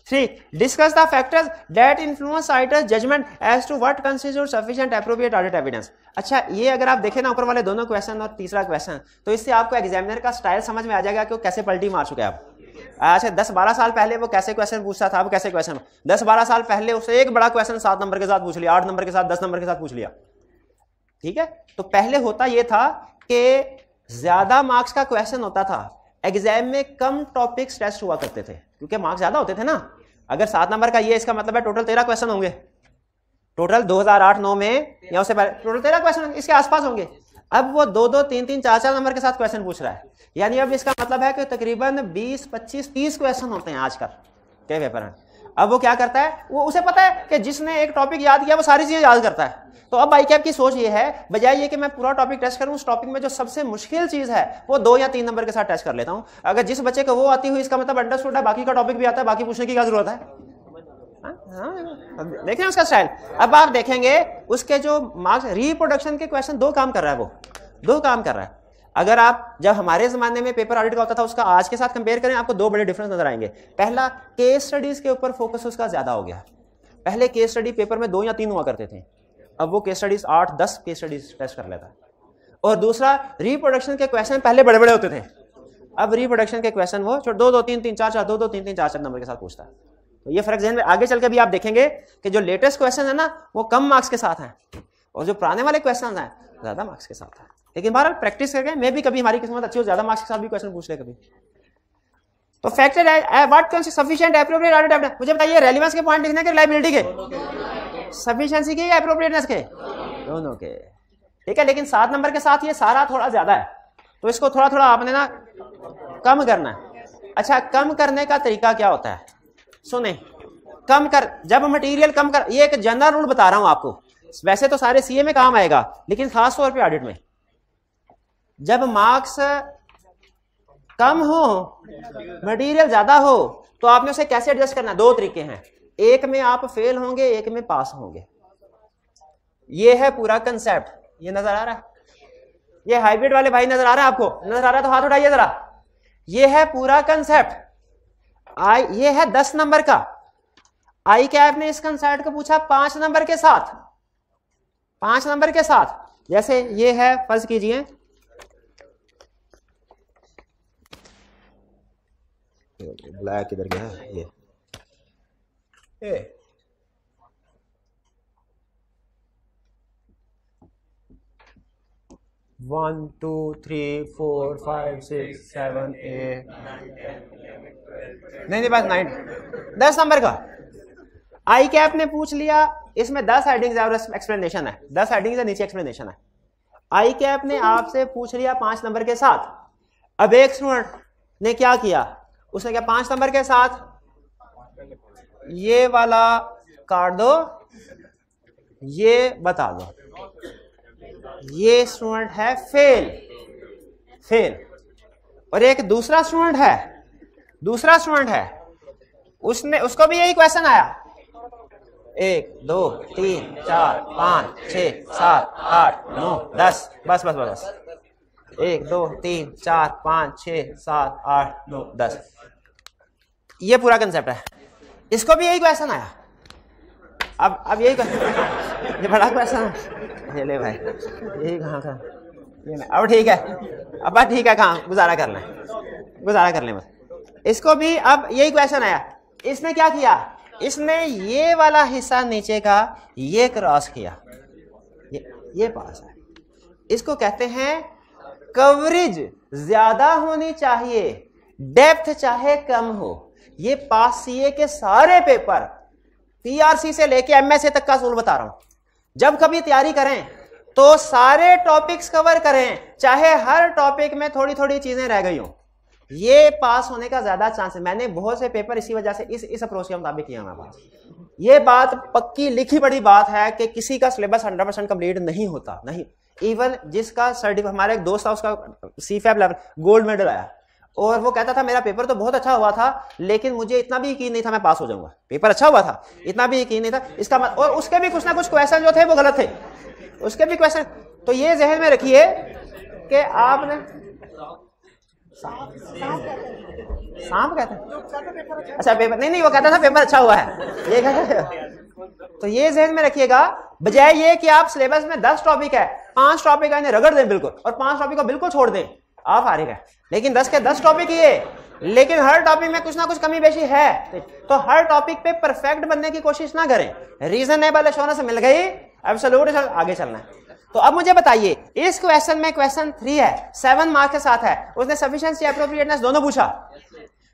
three discuss the factors that influence auditor's judgement as to what constitute sufficient appropriate audit evidence अच्छा ये अगर आप देखें ना ऊपर वाले दोनों क्वेश्चन और तीसरा क्वेश्चन तो इससे आपको एग्जामिनर का स्टाइल समझ में आ जाएगा कि वो कैसे पलटी मार चुके हैं आप आज अच्छा, से दस बारह साल पहले वो कैसे क्वेश्चन पूछता था वो कैसे क्वेश्चन दस बारह साल पहले उसने एक बड़ा क्वेश्चन सात नंबर के साथ पूछ लिया आठ नंबर के साथ दस नंबर के साथ पूछ लिया ठीक है तो पहले होता यह था कि ज्यादा मार्क्स का क्वेश्चन होता था एग्जाम में कम टॉपिक टेस्ट हुआ करते थे क्योंकि मार्क्स ज्यादा होते थे ना अगर सात नंबर का ये इसका मतलब है टोटल तेरह क्वेश्चन होंगे टोटल 2008-9 में या उससे पहले टोटल तेरह क्वेश्चन इसके आसपास होंगे अब वो दो दो तीन तीन चार चार नंबर के साथ क्वेश्चन पूछ रहा है यानी अब इसका मतलब है कि तकरीबन 20, 25, 30 क्वेश्चन होते हैं आजकल के पेपर में अब वो क्या करता है वो उसे पता है कि जिसने एक टॉपिक याद किया वो सारी चीज़ें याद करता है तो अब बाइकैप की सोच ये है बजाय ये कि मैं पूरा टॉपिक टेस्ट करूं उस टॉपिक में जो सबसे मुश्किल चीज़ है वो दो या तीन नंबर के साथ टेस्ट कर लेता हूं अगर जिस बच्चे को वो आती हुई इसका मतलब अंडरस्टूड है बाकी का टॉपिक भी आता है बाकी पूछने की क्या जरूरत है हाँ, हाँ, हाँ। देखें उसका स्टाइल अब आप देखेंगे उसके जो मार्क्स रिप्रोडक्शन के क्वेश्चन दो काम कर रहा है वो दो काम कर रहा है अगर आप जब हमारे जमाने में पेपर ऑडिट का होता था उसका आज के साथ कंपेयर करें आपको दो बड़े डिफरेंस नजर आएंगे पहला केस स्टडीज के ऊपर फोकस उसका ज्यादा हो गया पहले केस स्टडी पेपर में दो या तीन हुआ करते थे अब वो केस स्टडीज आठ दस केस स्टडीज टेस्ट कर लेता और दूसरा रिप्रोडक्शन के क्वेश्चन पहले बड़े बड़े होते थे अब रिप्रोडक्शन के क्वेश्चन वो दो दो तीन तीन चार चार दो दो तीन तीन चार चार नंबर के साथ पूछता है तो ये फर्क जहन में आगे चल के भी आप देखेंगे कि जो लेटेस्ट क्वेश्चन है ना वो कम मार्क्स के साथ हैं और जो पुराने वाले क्वेश्चन हैं ज़्यादा मार्क्स के साथ हैं लेकिन बहरहाल प्रैक्टिस करके मैं भी कभी हमारी किस्मत अच्छी हो ज़्यादा मार्क्स के साथ भी क्वेश्चन पूछ ले कभी तो फैक्टर व्हाट कौन सफिशिएंट अप्रोप्रिएट मुझे बताइए रेलिवेंस के पॉइंट लिखने के रिलायबिलिटी के सफिशिएंसी के या अप्रोप्रिएटनेस के दोनों के ठीक है लेकिन सात नंबर के साथ ये सारा थोड़ा ज़्यादा है तो इसको थोड़ा थोड़ा आपने ना कम करना है अच्छा कम करने का तरीका क्या होता है सुने कम कर जब मटेरियल कम कर ये एक जनरल रूल बता रहा हूं आपको वैसे तो सारे सीए में काम आएगा लेकिन खास तौर पे ऑडिट में जब मार्क्स कम हो मटेरियल ज्यादा हो तो आपने उसे कैसे एडजस्ट करना दो तरीके हैं एक में आप फेल होंगे एक में पास होंगे ये है पूरा कंसेप्ट ये नजर आ रहा है ये हाइब्रिड वाले भाई नजर आ रहा है आपको नजर आ रहा है तो हाथ उठाइए जरा ये है पूरा कंसेप्ट आई ये है दस नंबर का आई कैप ने इस कंसर्ट को पूछा पांच नंबर के साथ पांच नंबर के साथ जैसे ये है फर्ज कीजिए ब्लैक इधर गया ये A, one two three four five six seven eight नहीं नहीं बस नाइन दस नंबर का आई कैप ने पूछ लिया इसमें दस हेडिंग्स है और एक्सप्लेनेशन है दस हेडिंग्स है नीचे एक्सप्लेनेशन है आई कैप ने आपसे पूछ लिया पांच नंबर के साथ अब एक स्टूडेंट ने क्या किया उसने क्या पांच नंबर के साथ ये वाला काट दो ये बता दो ये स्टूडेंट है फेल फेल और एक दूसरा स्टूडेंट है दूसरा स्टूडेंट है उसने उसको भी यही क्वेश्चन आया एक दो तीन चार पाँच छ सात आठ नौ दस बस बस बस बस एक दो तीन चार पाँच छ सात आठ नौ दस ये पूरा कंसेप्ट है इसको भी यही क्वेश्चन आया अब अब यही कहा ये बड़ा क्वेश्चन ले भाई यही कहा था ये नहीं अब ठीक है अब बात ठीक है कहाँ गुजारा करना है गुजारा कर लें बस इसको भी अब यही क्वेश्चन आया इसने क्या किया इसने ये वाला हिस्सा नीचे का ये क्रॉस किया ये ये पास है इसको कहते हैं कवरेज ज्यादा होनी चाहिए डेप्थ चाहे कम हो ये पास सीए के सारे पेपर पीआरसी से लेके एमएसए तक का सूल बता रहा हूं जब कभी तैयारी करें तो सारे टॉपिक्स कवर करें चाहे हर टॉपिक में थोड़ी थोड़ी चीजें रह गई हो ये पास होने का ज्यादा चांस है मैंने बहुत से पेपर इसी वजह से इस इस अप्रोच के मुताबिक किया हमारे पास ये बात पक्की लिखी बड़ी बात है कि किसी का सिलेबस हंड्रेड परसेंट कंप्लीट नहीं होता नहीं इवन जिसका सर्टिफिक हमारा एक दोस्त था उसका सी लेवल गोल्ड मेडल आया और वो कहता था मेरा पेपर तो बहुत अच्छा हुआ था लेकिन मुझे इतना भी यकीन नहीं था मैं पास हो जाऊंगा पेपर अच्छा हुआ था इतना भी यकीन नहीं था इसका मत... और उसके भी कुछ ना कुछ क्वेश्चन जो थे वो गलत थे उसके भी क्वेश्चन तो ये जहन में रखिए कि आपने सांप कहते हैं अच्छा पेपर नहीं नहीं वो कहता था पेपर अच्छा हुआ है ये कहते तो ये जहन में रखिएगा बजाय ये कि आप सिलेबस में दस टॉपिक है पांच टॉपिक है इन्हें रगड़ दें बिल्कुल और पांच टॉपिक को बिल्कुल छोड़ दें आ रही है लेकिन दस के दस टॉपिक ये लेकिन हर टॉपिक में कुछ ना कुछ कमी बेशी है तो हर टॉपिक पे परफेक्ट बनने की कोशिश ना करें रीजनेबल से मिल गई अब सलूट आगे चलना है तो अब मुझे बताइए इस क्वेश्चन में क्वेश्चन थ्री है सेवन मार्क्स के साथ है उसने सफिशियंसी अप्रोप्रिएटनेस दोनों पूछा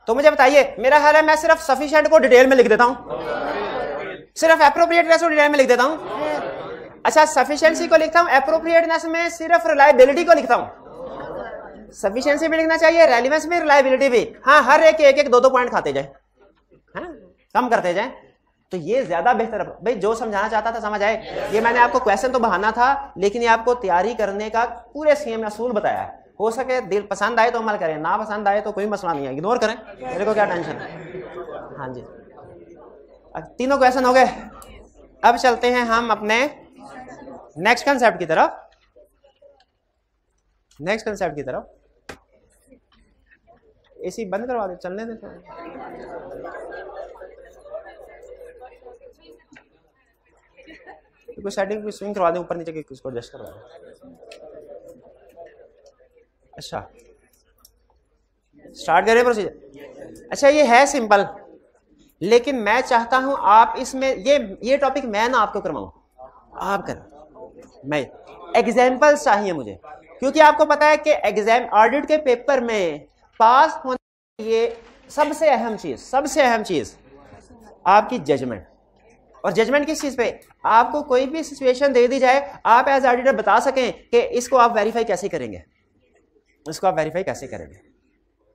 तो मुझे बताइए मेरा ख्याल है मैं सिर्फ सफिशियंट को डिटेल में लिख देता हूं सिर्फ अप्रोप्रिएटनेस को डिटेल में लिख देता हूं अच्छा सफिशियंसी को लिखता हूं अप्रोप्रिएटनेस में सिर्फ रिलायबिलिटी को लिखता हूं सफिशियंसी भी लिखना चाहिए रेलिवेंस भी रिलायबिलिटी भी हाँ हर एक एक एक दो दो पॉइंट खाते जाए हाँ कम करते जाए तो ये ज्यादा बेहतर भाई जो समझाना चाहता था समझ आए ये मैंने आपको क्वेश्चन तो बहाना था लेकिन ये आपको तैयारी करने का पूरे सीएम असूल बताया हो सके दिल पसंद आए तो अमल करें ना पसंद आए तो कोई मसला नहीं है इग्नोर करें मेरे को क्या टेंशन है हाँ जी अब तीनों क्वेश्चन हो गए अब चलते हैं हम अपने नेक्स्ट कंसेप्ट की तरफ नेक्स्ट कंसेप्ट की तरफ एसी बंद करवा दे चलने दे थोड़ा कोई सेटिंग कोई स्विंग करवा दें ऊपर नीचे किसको एडजस्ट करवा दें अच्छा स्टार्ट करें प्रोसीजर अच्छा ये है सिंपल लेकिन मैं चाहता हूं आप इसमें ये ये टॉपिक मैं ना आपको करवाऊं आप करो मैं एग्जाम्पल्स चाहिए मुझे क्योंकि आपको पता है कि एग्जाम ऑडिट के पेपर में पास होने ये सबसे अहम चीज़ सबसे अहम चीज़ आपकी जजमेंट और जजमेंट किस चीज़ पे आपको कोई भी सिचुएशन दे दी जाए आप एज ऑडिटर बता सकें कि इसको आप वेरीफाई कैसे करेंगे इसको आप वेरीफाई कैसे करेंगे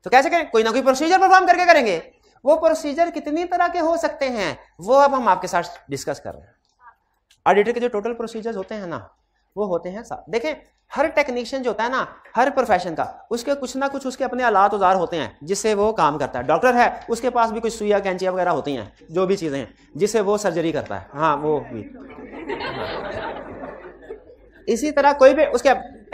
तो कैसे करें कोई ना कोई प्रोसीजर परफॉर्म करके करेंगे वो प्रोसीजर कितनी तरह के हो सकते हैं वो अब हम आपके साथ डिस्कस कर रहे हैं ऑडिटर के जो टोटल प्रोसीजर्स होते हैं ना वो होते हैं साथ देखें हर टेक्नीशियन जो होता है ना हर प्रोफेशन का उसके कुछ ना कुछ उसके अपने आलात उजार होते हैं जिससे वो काम करता है डॉक्टर है उसके पास भी कुछ सुइया कैंचियाँ वगैरह होती हैं जो भी चीज़ें हैं जिससे वो सर्जरी करता है हाँ वो भी इसी तरह कोई भी उसके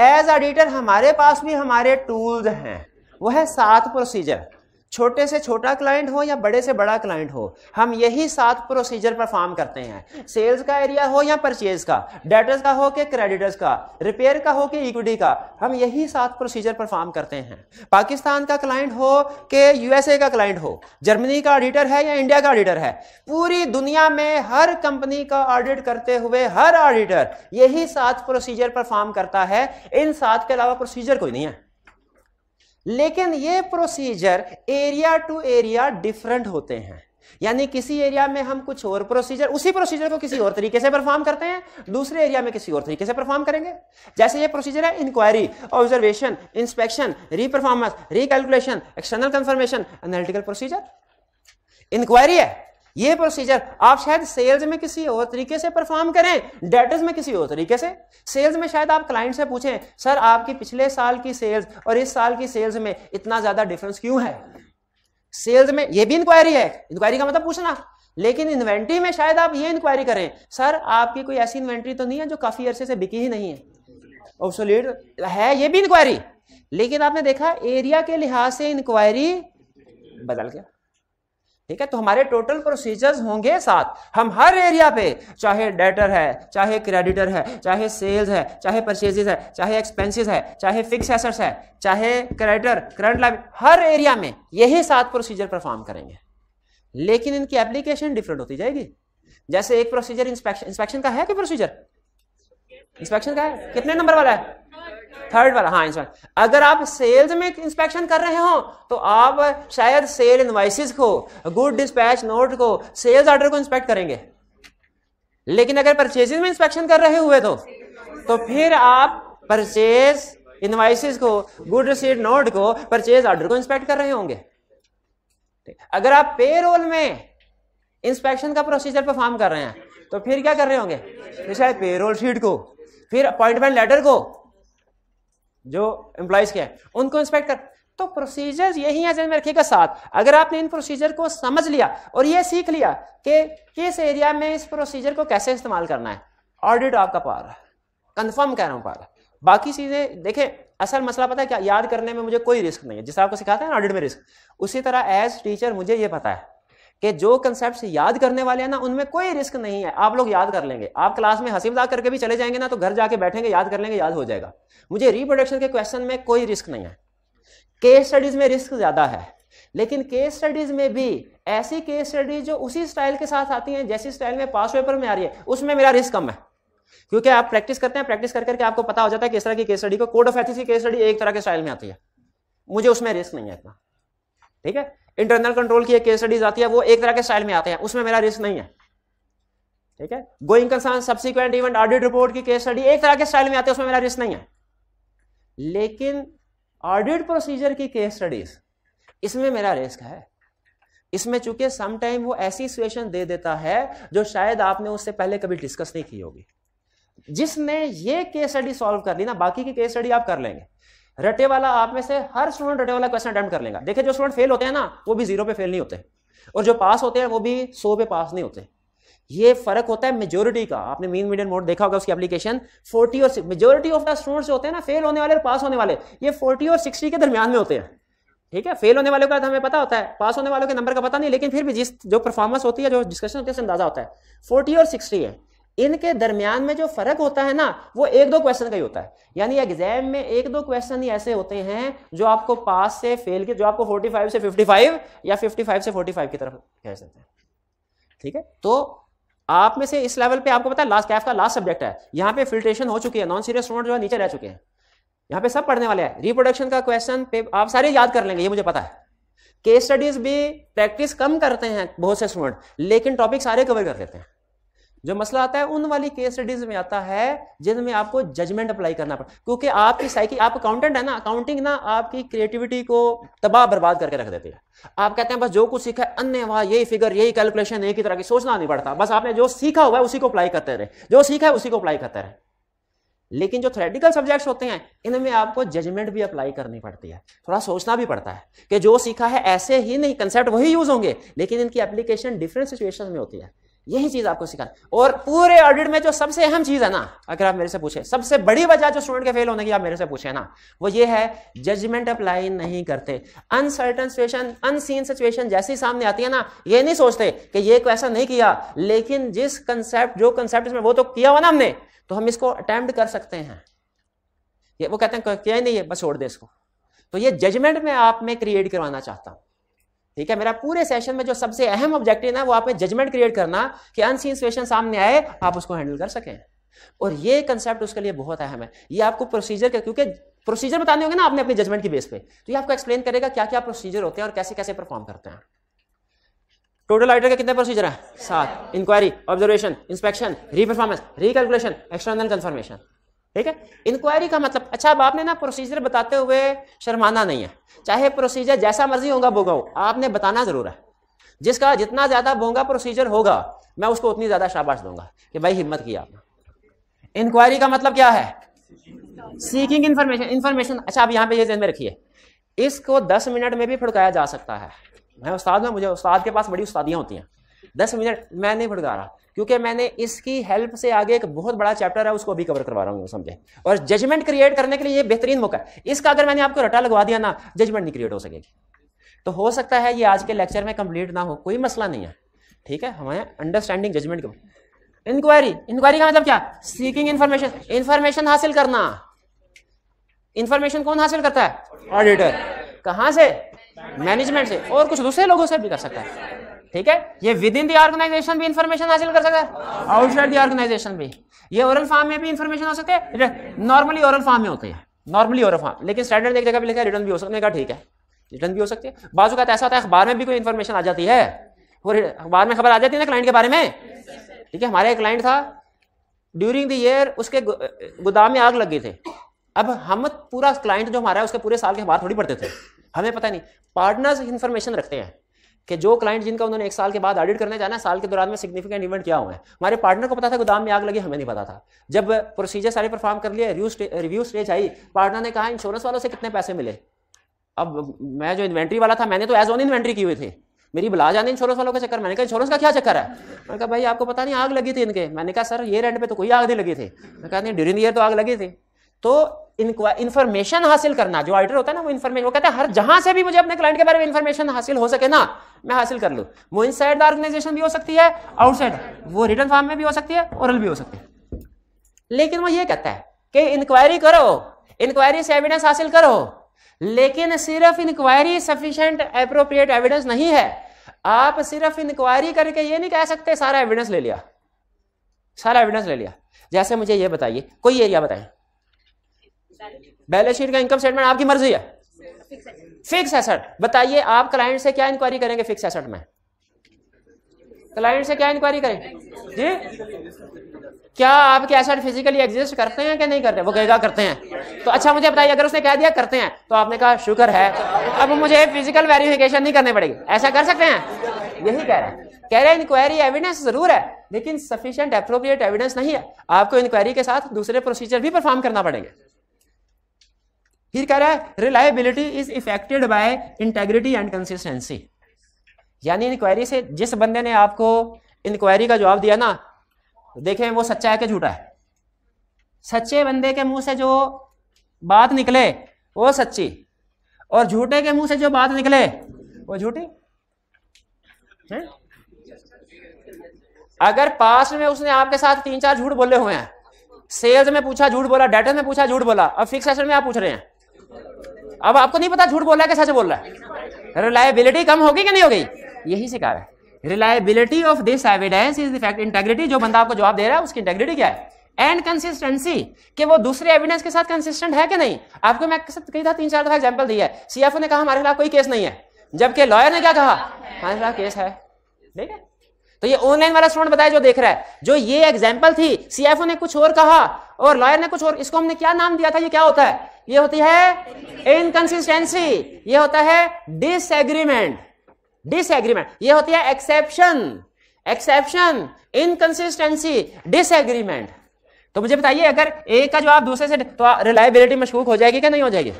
एज एडिटर हमारे पास भी हमारे टूल्स हैं वो है सात प्रोसीजर छोटे से छोटा क्लाइंट हो या बड़े से बड़ा क्लाइंट हो हम यही सात प्रोसीजर परफॉर्म करते हैं सेल्स का एरिया हो या परचेज का डेटर्स का हो के क्रेडिटर्स का रिपेयर का हो के इक्विटी का हम यही सात प्रोसीजर परफॉर्म करते हैं पाकिस्तान का क्लाइंट हो के यूएसए का क्लाइंट हो जर्मनी का ऑडिटर है या इंडिया का ऑडिटर है पूरी दुनिया में हर कंपनी का ऑडिट करते हुए हर ऑडिटर यही सात प्रोसीजर परफॉर्म करता है इन सात के अलावा प्रोसीजर कोई नहीं है लेकिन ये procedure area to area different होते हैं यानी किसी एरिया में हम कुछ और प्रोसीजर उसी प्रोसीजर को किसी और तरीके से परफॉर्म करते हैं दूसरे एरिया में किसी और तरीके से परफॉर्म करेंगे जैसे ये प्रोसीजर है inquiry observation inspection reperformance recalculation external confirmation analytical procedure inquiry है ये प्रोसीजर आप शायद सेल्स में किसी और तरीके से परफॉर्म करें डेटर्स में किसी और तरीके से सेल्स में शायद आप क्लाइंट से पूछें सर आपकी पिछले साल की सेल्स और इस साल की सेल्स में इतना ज्यादा डिफरेंस क्यों है सेल्स में ये भी इंक्वायरी है इंक्वायरी का मतलब पूछना लेकिन इन्वेंट्री में शायद आप ये इंक्वायरी करें सर आपकी कोई ऐसी इन्वेंट्री तो नहीं है जो काफी अरसे से बिकी ही नहीं है ऑब्सोलीट है ये भी इंक्वायरी लेकिन आपने देखा एरिया के लिहाज से इंक्वायरी बदल गया ठीक है तो हमारे टोटल प्रोसीजर्स होंगे सात हम हर एरिया पे चाहे डेटर है चाहे क्रेडिटर है चाहे सेल्स है चाहे परचेजेस है चाहे एक्सपेंसेस है चाहे फिक्स एसेट्स है चाहे क्रेडिटर करंट लाइफ हर एरिया में यही सात प्रोसीजर परफॉर्म करेंगे लेकिन इनकी एप्लीकेशन डिफरेंट होती जाएगी जैसे एक प्रोसीजर इंस्पेक्शन इंस्पेक्शन का है कि प्रोसीजर इंस्पेक्शन का है कितने नंबर वाला है थर्ड वाला हाँ इंस्पेक्शन अगर आप सेल्स में इंस्पेक्शन कर रहे हो तो आप शायद सेल इन्वाइसिस को गुड डिस्पैच नोट को सेल्स ऑर्डर को इंस्पेक्ट करेंगे लेकिन अगर परचेजेस में इंस्पेक्शन कर रहे हुए तो तो फिर आप परचेज इन्वाइसिस को गुड रिसीट नोट को परचेज ऑर्डर को इंस्पेक्ट कर रहे होंगे अगर आप पेरोल में इंस्पेक्शन का प्रोसीजर परफॉर्म कर रहे हैं तो फिर क्या कर रहे होंगे शायद पेरोल शीट को फिर अपॉइंटमेंट लेटर को जो एम्प्लॉयज के हैं उनको इंस्पेक्ट कर तो प्रोसीजर्स यही है में रखिएगा साथ अगर आपने इन प्रोसीजर को समझ लिया और ये सीख लिया कि किस एरिया में इस प्रोसीजर को कैसे इस्तेमाल करना है ऑडिट आपका पार है कन्फर्म कह रहा हूँ पार बाकी चीज़ें देखें असल मसला पता है क्या याद करने में मुझे कोई रिस्क नहीं है जिस आपको सिखाता है ना ऑडिट में रिस्क उसी तरह एज टीचर मुझे ये पता है कि जो कंसेप्ट याद करने वाले हैं ना उनमें कोई रिस्क नहीं है आप लोग याद कर लेंगे आप क्लास में हंसी मजाक करके भी चले जाएंगे ना तो घर जाके बैठेंगे याद कर लेंगे याद हो जाएगा मुझे रिप्रोडक्शन के क्वेश्चन में कोई रिस्क नहीं है केस स्टडीज में रिस्क ज्यादा है लेकिन केस स्टडीज में भी ऐसी केस स्टडीज जो उसी स्टाइल के साथ आती हैं जैसी स्टाइल में पास पेपर में आ रही है उसमें मेरा रिस्क कम है क्योंकि आप प्रैक्टिस करते हैं प्रैक्टिस कर करके आपको पता हो जाता है किस तरह की केस स्टडी को कोड ऑफ एथिक्स की केस स्टडी एक तरह के स्टाइल में आती है मुझे उसमें रिस्क नहीं है इतना ठीक है इंटरनल कंट्रोल की केस स्टडीज आती है वो एक तरह के स्टाइल में आते हैं उसमें मेरा रिस्क नहीं है ठीक है going concern subsequent event audit report की केस स्टडी एक तरह के स्टाइल में आते हैं उसमें मेरा रिस्क नहीं है लेकिन ऑडिट प्रोसीजर की केस स्टडीज इसमें मेरा रिस्क है इसमें चूंकि समटाइम वो ऐसी सिचुएशन दे देता है जो शायद आपने उससे पहले कभी डिस्कस नहीं की होगी जिसने ये केस स्टडी सॉल्व कर ली ना बाकी की केस स्टडी आप कर लेंगे रटे वाला आप में से हर स्टूडेंट रटे वाला क्वेश्चन अटेम्प्ट कर लेगा देखिए जो स्टूडेंट फेल होते हैं ना वो भी जीरो पे फेल नहीं होते और जो पास होते हैं वो भी सौ पे पास नहीं होते ये फर्क होता है मेजोरिटी का आपने मीन मीडियम मोड देखा होगा उसकी एप्लीकेशन 40 और मेजोरिटी ऑफ द स्टूडेंट्स होते हैं ना फेल होने वाले और पास होने वाले ये 40 और 60 के दरमियान में होते हैं ठीक है फेल होने वालों का तो हमें पता होता है पास होने वालों के नंबर का पता नहीं लेकिन फिर भी जिस जो परफॉर्मेंस होती है जो डिस्कशन होती है उससे अंदाजा होता है फोर्टी और सिक्सटी है इनके दरमियान में जो फर्क होता है ना वो एक दो क्वेश्चन का ही होता है यानी एग्जाम में एक दो क्वेश्चन ही ऐसे होते हैं जो आपको पास से फेल के जो आपको 45 से 55 या 55 से 45 की तरफ कह सकते हैं ठीक है तो आप में से इस लेवल पे आपको पता है लास्ट कैफ का लास्ट सब्जेक्ट है यहाँ पे फिल्ट्रेशन हो चुकी है नॉन सीरियस स्टूडेंट जो है नीचे रह चुके हैं यहाँ पे सब पढ़ने वाले हैं रिप्रोडक्शन का क्वेश्चन आप सारे याद कर लेंगे ये मुझे पता है केस स्टडीज भी प्रैक्टिस कम करते हैं बहुत से स्टूडेंट लेकिन टॉपिक सारे कवर कर लेते हैं जो मसला आता है उन वाली केस स्टडीज में आता है जिनमें आपको जजमेंट अप्लाई करना पड़ता है क्योंकि आपकी साइकिल आप अकाउंटेंट है ना अकाउंटिंग ना आपकी क्रिएटिविटी को तबाह बर्बाद करके रख देती है आप कहते हैं बस जो कुछ सीखा है अन्य वहां यही फिगर यही कैलकुलेशन एक ही तरह की सोचना नहीं पड़ता बस आपने जो सीखा हुआ है उसी को अप्लाई करते रहे जो सीखा है उसी को अप्लाई करते रहे लेकिन जो थ्रेटिकल सब्जेक्ट्स होते हैं इनमें आपको जजमेंट भी अप्लाई करनी पड़ती है थोड़ा सोचना भी पड़ता है कि जो सीखा है ऐसे ही नहीं कंसेप्ट वही यूज होंगे लेकिन इनकी एप्लीकेशन डिफरेंट सिचुएशन में होती है यही चीज आपको सिखाना और पूरे ऑडिट में जो सबसे अहम चीज है ना अगर आप मेरे से पूछे सबसे बड़ी वजह जो स्टूडेंट के फेल होने की आप मेरे से पूछे ना वो ये है जजमेंट अप्लाई नहीं करते अनसर्टन सिचुएशन अनसीन सिचुएशन जैसी सामने आती है ना ये नहीं सोचते कि ये को ऐसा नहीं किया लेकिन जिस कंसेप्ट जो कंसेप्ट वो तो किया हुआ ना हमने तो हम इसको अटेम्प्ट कर सकते हैं ये वो कहते हैं क्या ही नहीं है बस छोड़ दे इसको तो ये जजमेंट में आप में क्रिएट करवाना चाहता हूं ठीक है मेरा पूरे सेशन में जो सबसे अहम ऑब्जेक्टिव है वो आप में जजमेंट क्रिएट करना कि अनसीन सिचुएशन सामने आए आप उसको हैंडल कर सकें और ये कंसेप्ट उसके लिए बहुत अहम है ये आपको प्रोसीजर का क्योंकि प्रोसीजर बताने होंगे ना आपने अपने जजमेंट की बेस पे तो ये आपको एक्सप्लेन करेगा क्या क्या प्रोसीजर होते हैं और कैसे कैसे परफॉर्म करते हैं टोटल आइडर का कितने प्रोसीजर है सात inquiry observation inspection reperformance recalculation external confirmation ठीक है इंक्वायरी का मतलब अच्छा अब आपने ना प्रोसीजर बताते हुए शर्माना नहीं है चाहे प्रोसीजर जैसा मर्जी होगा बोगा हो आपने बताना जरूर है जिसका जितना ज्यादा बोंगा प्रोसीजर होगा मैं उसको उतनी ज्यादा शाबाश दूंगा कि भाई हिम्मत की आपने इंक्वायरी का मतलब क्या है सीकिंग इंफॉर्मेशन इंफॉर्मेशन अच्छा आप यहाँ पे ये जहन में रखिए इसको दस मिनट में भी फुड़काया जा सकता है मैं उस्ताद में मुझे उस्ताद के पास बड़ी उस्तादियाँ होती हैं दस मिनट मैं नहीं फुड़का रहा क्योंकि मैंने इसकी हेल्प से आगे एक बहुत बड़ा चैप्टर है उसको अभी कवर करवा रहा हूँ समझे और जजमेंट क्रिएट करने के लिए ये बेहतरीन मौका है इसका अगर मैंने आपको रटा लगवा दिया ना जजमेंट नहीं क्रिएट हो सकेगी तो हो सकता है ये आज के लेक्चर में कंप्लीट ना हो कोई मसला नहीं है ठीक है हमारे अंडरस्टैंडिंग जजमेंट के इंक्वायरी इंक्वायरी का मतलब क्या सीकिंग इंफॉर्मेशन इन्फॉर्मेशन हासिल करना इंफॉर्मेशन कौन हासिल करता है ऑडिटर कहाँ से मैनेजमेंट से और कुछ दूसरे लोगों से भी कर सकता है ठीक है ये विद इन दर्गेनाइजेशन ऑर्गेनाइजेशन भी इंफॉर्मेशन हासिल कर सकता है आउटसाइड दी ऑर्गेनाइजेशन भी ये ओरल फॉर्म में भी इंफॉर्मेशन हो सकती है नॉर्मली ओरल फॉर्म में होते हैं नॉर्मली ओरल फॉर्म लेकिन स्टैंडर्ड एक जगह भी लिखा है रिटर्न भी हो सकता है ठीक है रिटर्न भी हो सकती है बाजू का तो ऐसा होता है अखबार में भी कोई इन्फॉर्मेशन आ जाती है और अखबार में खबर आ जाती है ना क्लाइंट के बारे में ठीक है हमारा एक क्लाइंट था ड्यूरिंग द ईयर उसके गोदाम में आग लग गई थी अब हम पूरा क्लाइंट जो हमारा है उसके पूरे साल के अखबार थोड़ी पढ़ते थे हमें पता नहीं पार्टनर्स इन्फॉर्मेशन रखते हैं कि जो क्लाइंट जिनका उन्होंने एक साल के बाद ऑडिट करने जाना है साल के दौरान में सिग्निफिकेंट इवेंट क्या हुए हैं हमारे पार्टनर को पता था गोदाम में आग लगी हमें नहीं पता था जब प्रोसीजर सारे परफॉर्म कर लिए रिव्यू स्टेज आई पार्टनर ने कहा इंश्योरेंस वालों से कितने पैसे मिले अब मैं जो इन्वेंट्री वाला था मैंने तो एज ऑन इन्वेंट्री की हुई थी मेरी बुला जाने इंश्योरेंस वालों का चक्कर मैंने कहा इंश्योरेंस का क्या चक्कर है मैंने कहा भाई आपको पता नहीं आग लगी थी इनके मैंने कहा सर ये रेंट पे तो कोई आग नहीं लगी थी मैंने कहा नहीं ड्यूरिंग ईयर तो आग लगी थी तो इन्फॉर्मेशन हासिल करना जो ऑडिटर होता है ना वो इन्फॉर्मेशन वो कहता है हर जहां से भी मुझे अपने क्लाइंट के बारे में इन्फॉर्मेशन हासिल हो सके ना मैं हासिल कर लूँ वो इन साइड द ऑर्गेनाइजेशन भी हो सकती है आउटसाइड वो रिटर्न फॉर्म में भी हो सकती है ओरल भी हो सकती है लेकिन वो ये कहता है कि इंक्वायरी करो इंक्वायरी से एविडेंस हासिल करो लेकिन सिर्फ इंक्वायरी सफिशियंट अप्रोप्रिएट एविडेंस नहीं है आप सिर्फ इंक्वायरी करके ये नहीं कह सकते सारा एविडेंस ले लिया सारा एविडेंस ले लिया जैसे मुझे ये बताइए कोई एरिया बताएं बैलेंस शीट का इनकम स्टेटमेंट आपकी मर्जी है फिक्स एसेट बताइए आप क्लाइंट से क्या इंक्वायरी करेंगे फिक्स एसेट में क्लाइंट से क्या इंक्वायरी करें जी क्या आपके एसेट फिजिकली एग्जिस्ट करते हैं कि नहीं करते वो कहेगा करते हैं तो अच्छा मुझे बताइए अगर उसने कह दिया करते हैं तो आपने कहा शुक्र है अब मुझे फिजिकल वेरिफिकेशन नहीं करनी पड़ेगी ऐसा कर सकते हैं यही कह रहे हैं कह रहे हैं इंक्वायरी एविडेंस जरूर है लेकिन सफिशियंट अप्रोप्रिएट एविडेंस नहीं है आपको इंक्वायरी के साथ दूसरे प्रोसीजर भी परफॉर्म करना पड़ेंगे फिर कह रहा है reliability is affected by integrity and consistency यानी इंक्वायरी से जिस बंदे ने आपको इंक्वायरी का जवाब दिया ना देखें वो सच्चा है कि झूठा है सच्चे बंदे के मुंह से जो बात निकले वो सच्ची और झूठे के मुंह से जो बात निकले वो झूठी अगर पास्ट में उसने आपके साथ तीन चार झूठ बोले हुए हैं सेल्स में पूछा झूठ बोला डेटर में पूछा झूठ बोला अब फिक्स एसेट में आप पूछ रहे हैं अब आपको नहीं पता झूठ बोल रहा है कि सच बोल रहा है रिलायबिलिटी कम होगी कि नहीं होगी यही से कहा reliability of this evidence is दैक्ट इंटेग्रिटी जो बंदा आपको जवाब दे रहा है उसकी इंटेग्रिटी क्या है एंड कंसिस्टेंसी कि वो दूसरे एविडेंस के साथ कंसिस्टेंट है कि नहीं आपको मैं कई था तीन चार दफा एग्जाम्पल दिया है सीएफओ ने कहा हमारे खिलाफ कोई केस नहीं है जबकि लॉयर ने क्या कहा हमारे खिलाफ केस है ठीक है तो ये ऑनलाइन वाला स्टूडेंट बताया जो देख रहा है जो ये एग्जाम्पल थी सीएफओ ने कुछ और कहा और लॉयर ने कुछ और इसको हमने क्या नाम दिया था ये क्या होता है ये होती है इनकंसिस्टेंसी ये होता है डिसएग्रीमेंट डिसएग्रीमेंट ये होती है एक्सेप्शन एक्सेप्शन इनकंसिस्टेंसी डिसएग्रीमेंट तो मुझे बताइए अगर एक का जवाब दूसरे से तो रिलायबिलिटी मशकूक हो जाएगी क्या नहीं हो जाएगी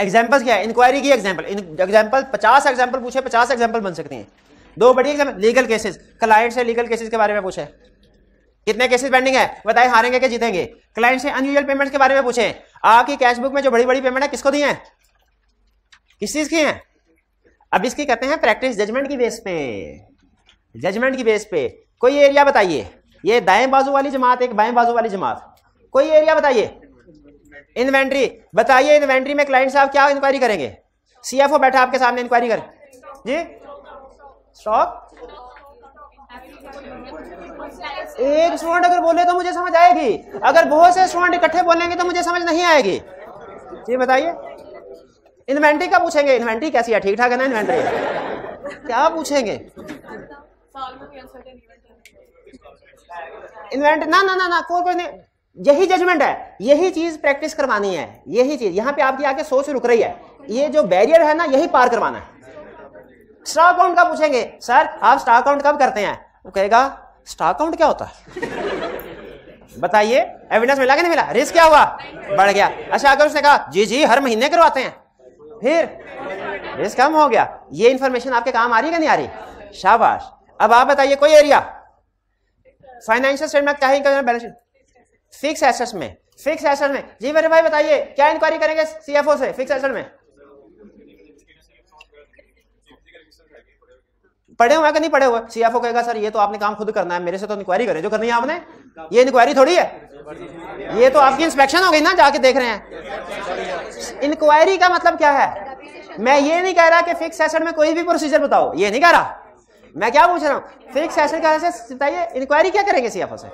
एग्जाम्पल क्या है इंक्वायरी की एग्जाम्पल एग्जाम्पल पचास एग्जाम्पल पूछे पचास एग्जाम्पल बन सकती हैं दो बड़ी एग्जाम्पल लीगल केसेस क्लाइंट से लीगल केसेस के बारे में पूछे कितने केसेस पेंडिंग है बताए हारेंगे कि जीतेंगे क्लाइंट से अनयूजल पेमेंट के बारे में पूछे आपकी कैश बुक में जो बड़ी बड़ी पेमेंट है किसको दी है किस चीज की है अब इसकी कहते हैं प्रैक्टिस जजमेंट की बेस पे जजमेंट की बेस पे कोई एरिया बताइए ये दाएं बाजू वाली जमात एक बाएं बाजू वाली जमात कोई एरिया बताइए इन्वेंट्री बताइए इन्वेंट्री में क्लाइंट साहब क्या इंक्वायरी करेंगे सीएफओ बैठा आपके सामने इंक्वायरी कर जी स्टॉक एक स्टूडेंट अगर बोले तो मुझे समझ आएगी अगर बहुत से स्टूडेंट इकट्ठे बोलेंगे तो मुझे समझ नहीं आएगी जी बताइए इन्वेंट्री का पूछेंगे इन्वेंट्री कैसी है ठीक ठाक है ना इन्वेंट्री क्या पूछेंगे इन्वेंट ना ना ना ना कोई कोई नहीं यही जजमेंट है यही चीज प्रैक्टिस करवानी है यही चीज यहाँ पे आपकी आके सोच रुक रही है ये जो बैरियर है ना यही पार करवाना है स्टॉक अकाउंट का पूछेंगे सर आप स्टॉक अकाउंट कब करते हैं वो कहेगा स्टॉक अकाउंट क्या होता है बताइए एविडेंस मिला कि नहीं मिला रिस्क क्या हुआ बढ़ गया अच्छा अगर उसने कहा जी जी हर महीने करवाते हैं फिर रिस्क कम हो गया ये इंफॉर्मेशन आपके काम आ रही है कि नहीं आ रही शाबाश अब आप बताइए कोई एरिया फाइनेंशियल स्टेटमेंट क्या है बैलेंस फिक्स एसेट्स में फिक्स एसेट में जी मेरे भाई बताइए क्या इंक्वायरी करेंगे सीएफओ से फिक्स एसेट में पढ़े हुए कि नहीं पढ़े हुए सीएफओ कहेगा सर ये तो आपने काम खुद करना है मेरे से तो इंक्वायरी करे जो करनी है आपने ये इंक्वायरी थोड़ी है ये तो आपकी इंस्पेक्शन हो गई ना जाके देख रहे हैं इंक्वायरी का मतलब क्या है मैं ये नहीं कह रहा कि फिक्स एसेट में कोई भी प्रोसीजर बताओ ये नहीं कह रहा मैं क्या पूछ रहा हूँ फिक्स एसेट का रहे बताइए इंक्वायरी क्या करेंगे सीएफओ से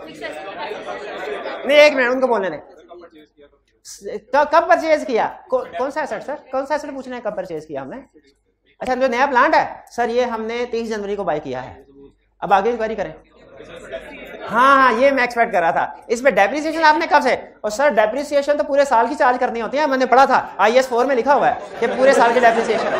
नहीं एक मिनट उनको बोलने कब परचेज किया कौन सा एसेट सर कौन सा एसेट पूछना है कब परचेज किया हमने अच्छा जो नया प्लांट है सर ये हमने तेईस जनवरी को बाय किया है अब आगे इंक्वायरी करें हाँ हाँ ये मैं एक्सपेक्ट कर रहा था इसमें डेप्रिसिएशन आपने कब से और सर डेप्रिसिएशन तो पूरे साल की चार्ज करनी होती है मैंने पढ़ा था आई एस फोर में लिखा हुआ है कि पूरे साल की डेप्रिसिएशन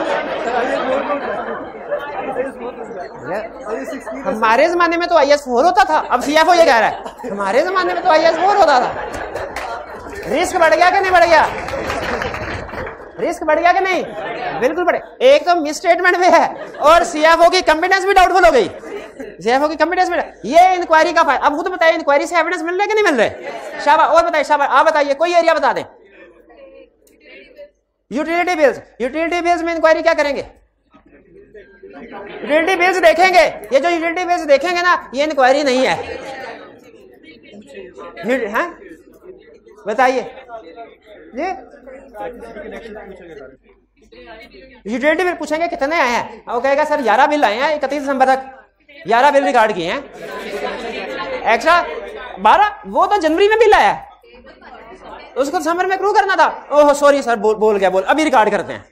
हमारे जमाने में तो आई एस फोर होता था अब सी एफ ओ ये कह रहा है हमारे जमाने में तो आई एस फोर होता था रिस्क बढ़ गया कि नहीं बढ़ गया रिस्क बढ़ गया कि नहीं बिल्कुल बढ़ एक तो मिस स्टेटमेंट भी है और सीएफओ की कॉम्पिटेंस भी डाउटफुल हो गई सीएफओ की कॉम्पिटेंस में ये इंक्वायरी का फायदा अब खुद बताइए इंक्वायरी से एविडेंस मिल रहे कि नहीं मिल रहे शाबा और बताइए शाबा आप बताइए कोई एरिया बता दें यूटिलिटी बिल्स यूटिलिटी बिल्स में इंक्वायरी क्या करेंगे यूटिलिटी बिल्स देखेंगे ये जो यूटिलिटी बिल्स देखेंगे ना ये इंक्वायरी नहीं है बताइए जी स्टूडेंट बिल पूछेंगे कितने आए हैं वो कहेगा सर ग्यारह बिल आए हैं इकतीस दिसंबर तक ग्यारह बिल रिकॉर्ड किए हैं एक्स्ट्रा बारह वो तो जनवरी में बिल आया उसको दिसंबर में क्रू करना था ओह सॉरी सर बोल बोल गया बोल अभी रिकॉर्ड करते हैं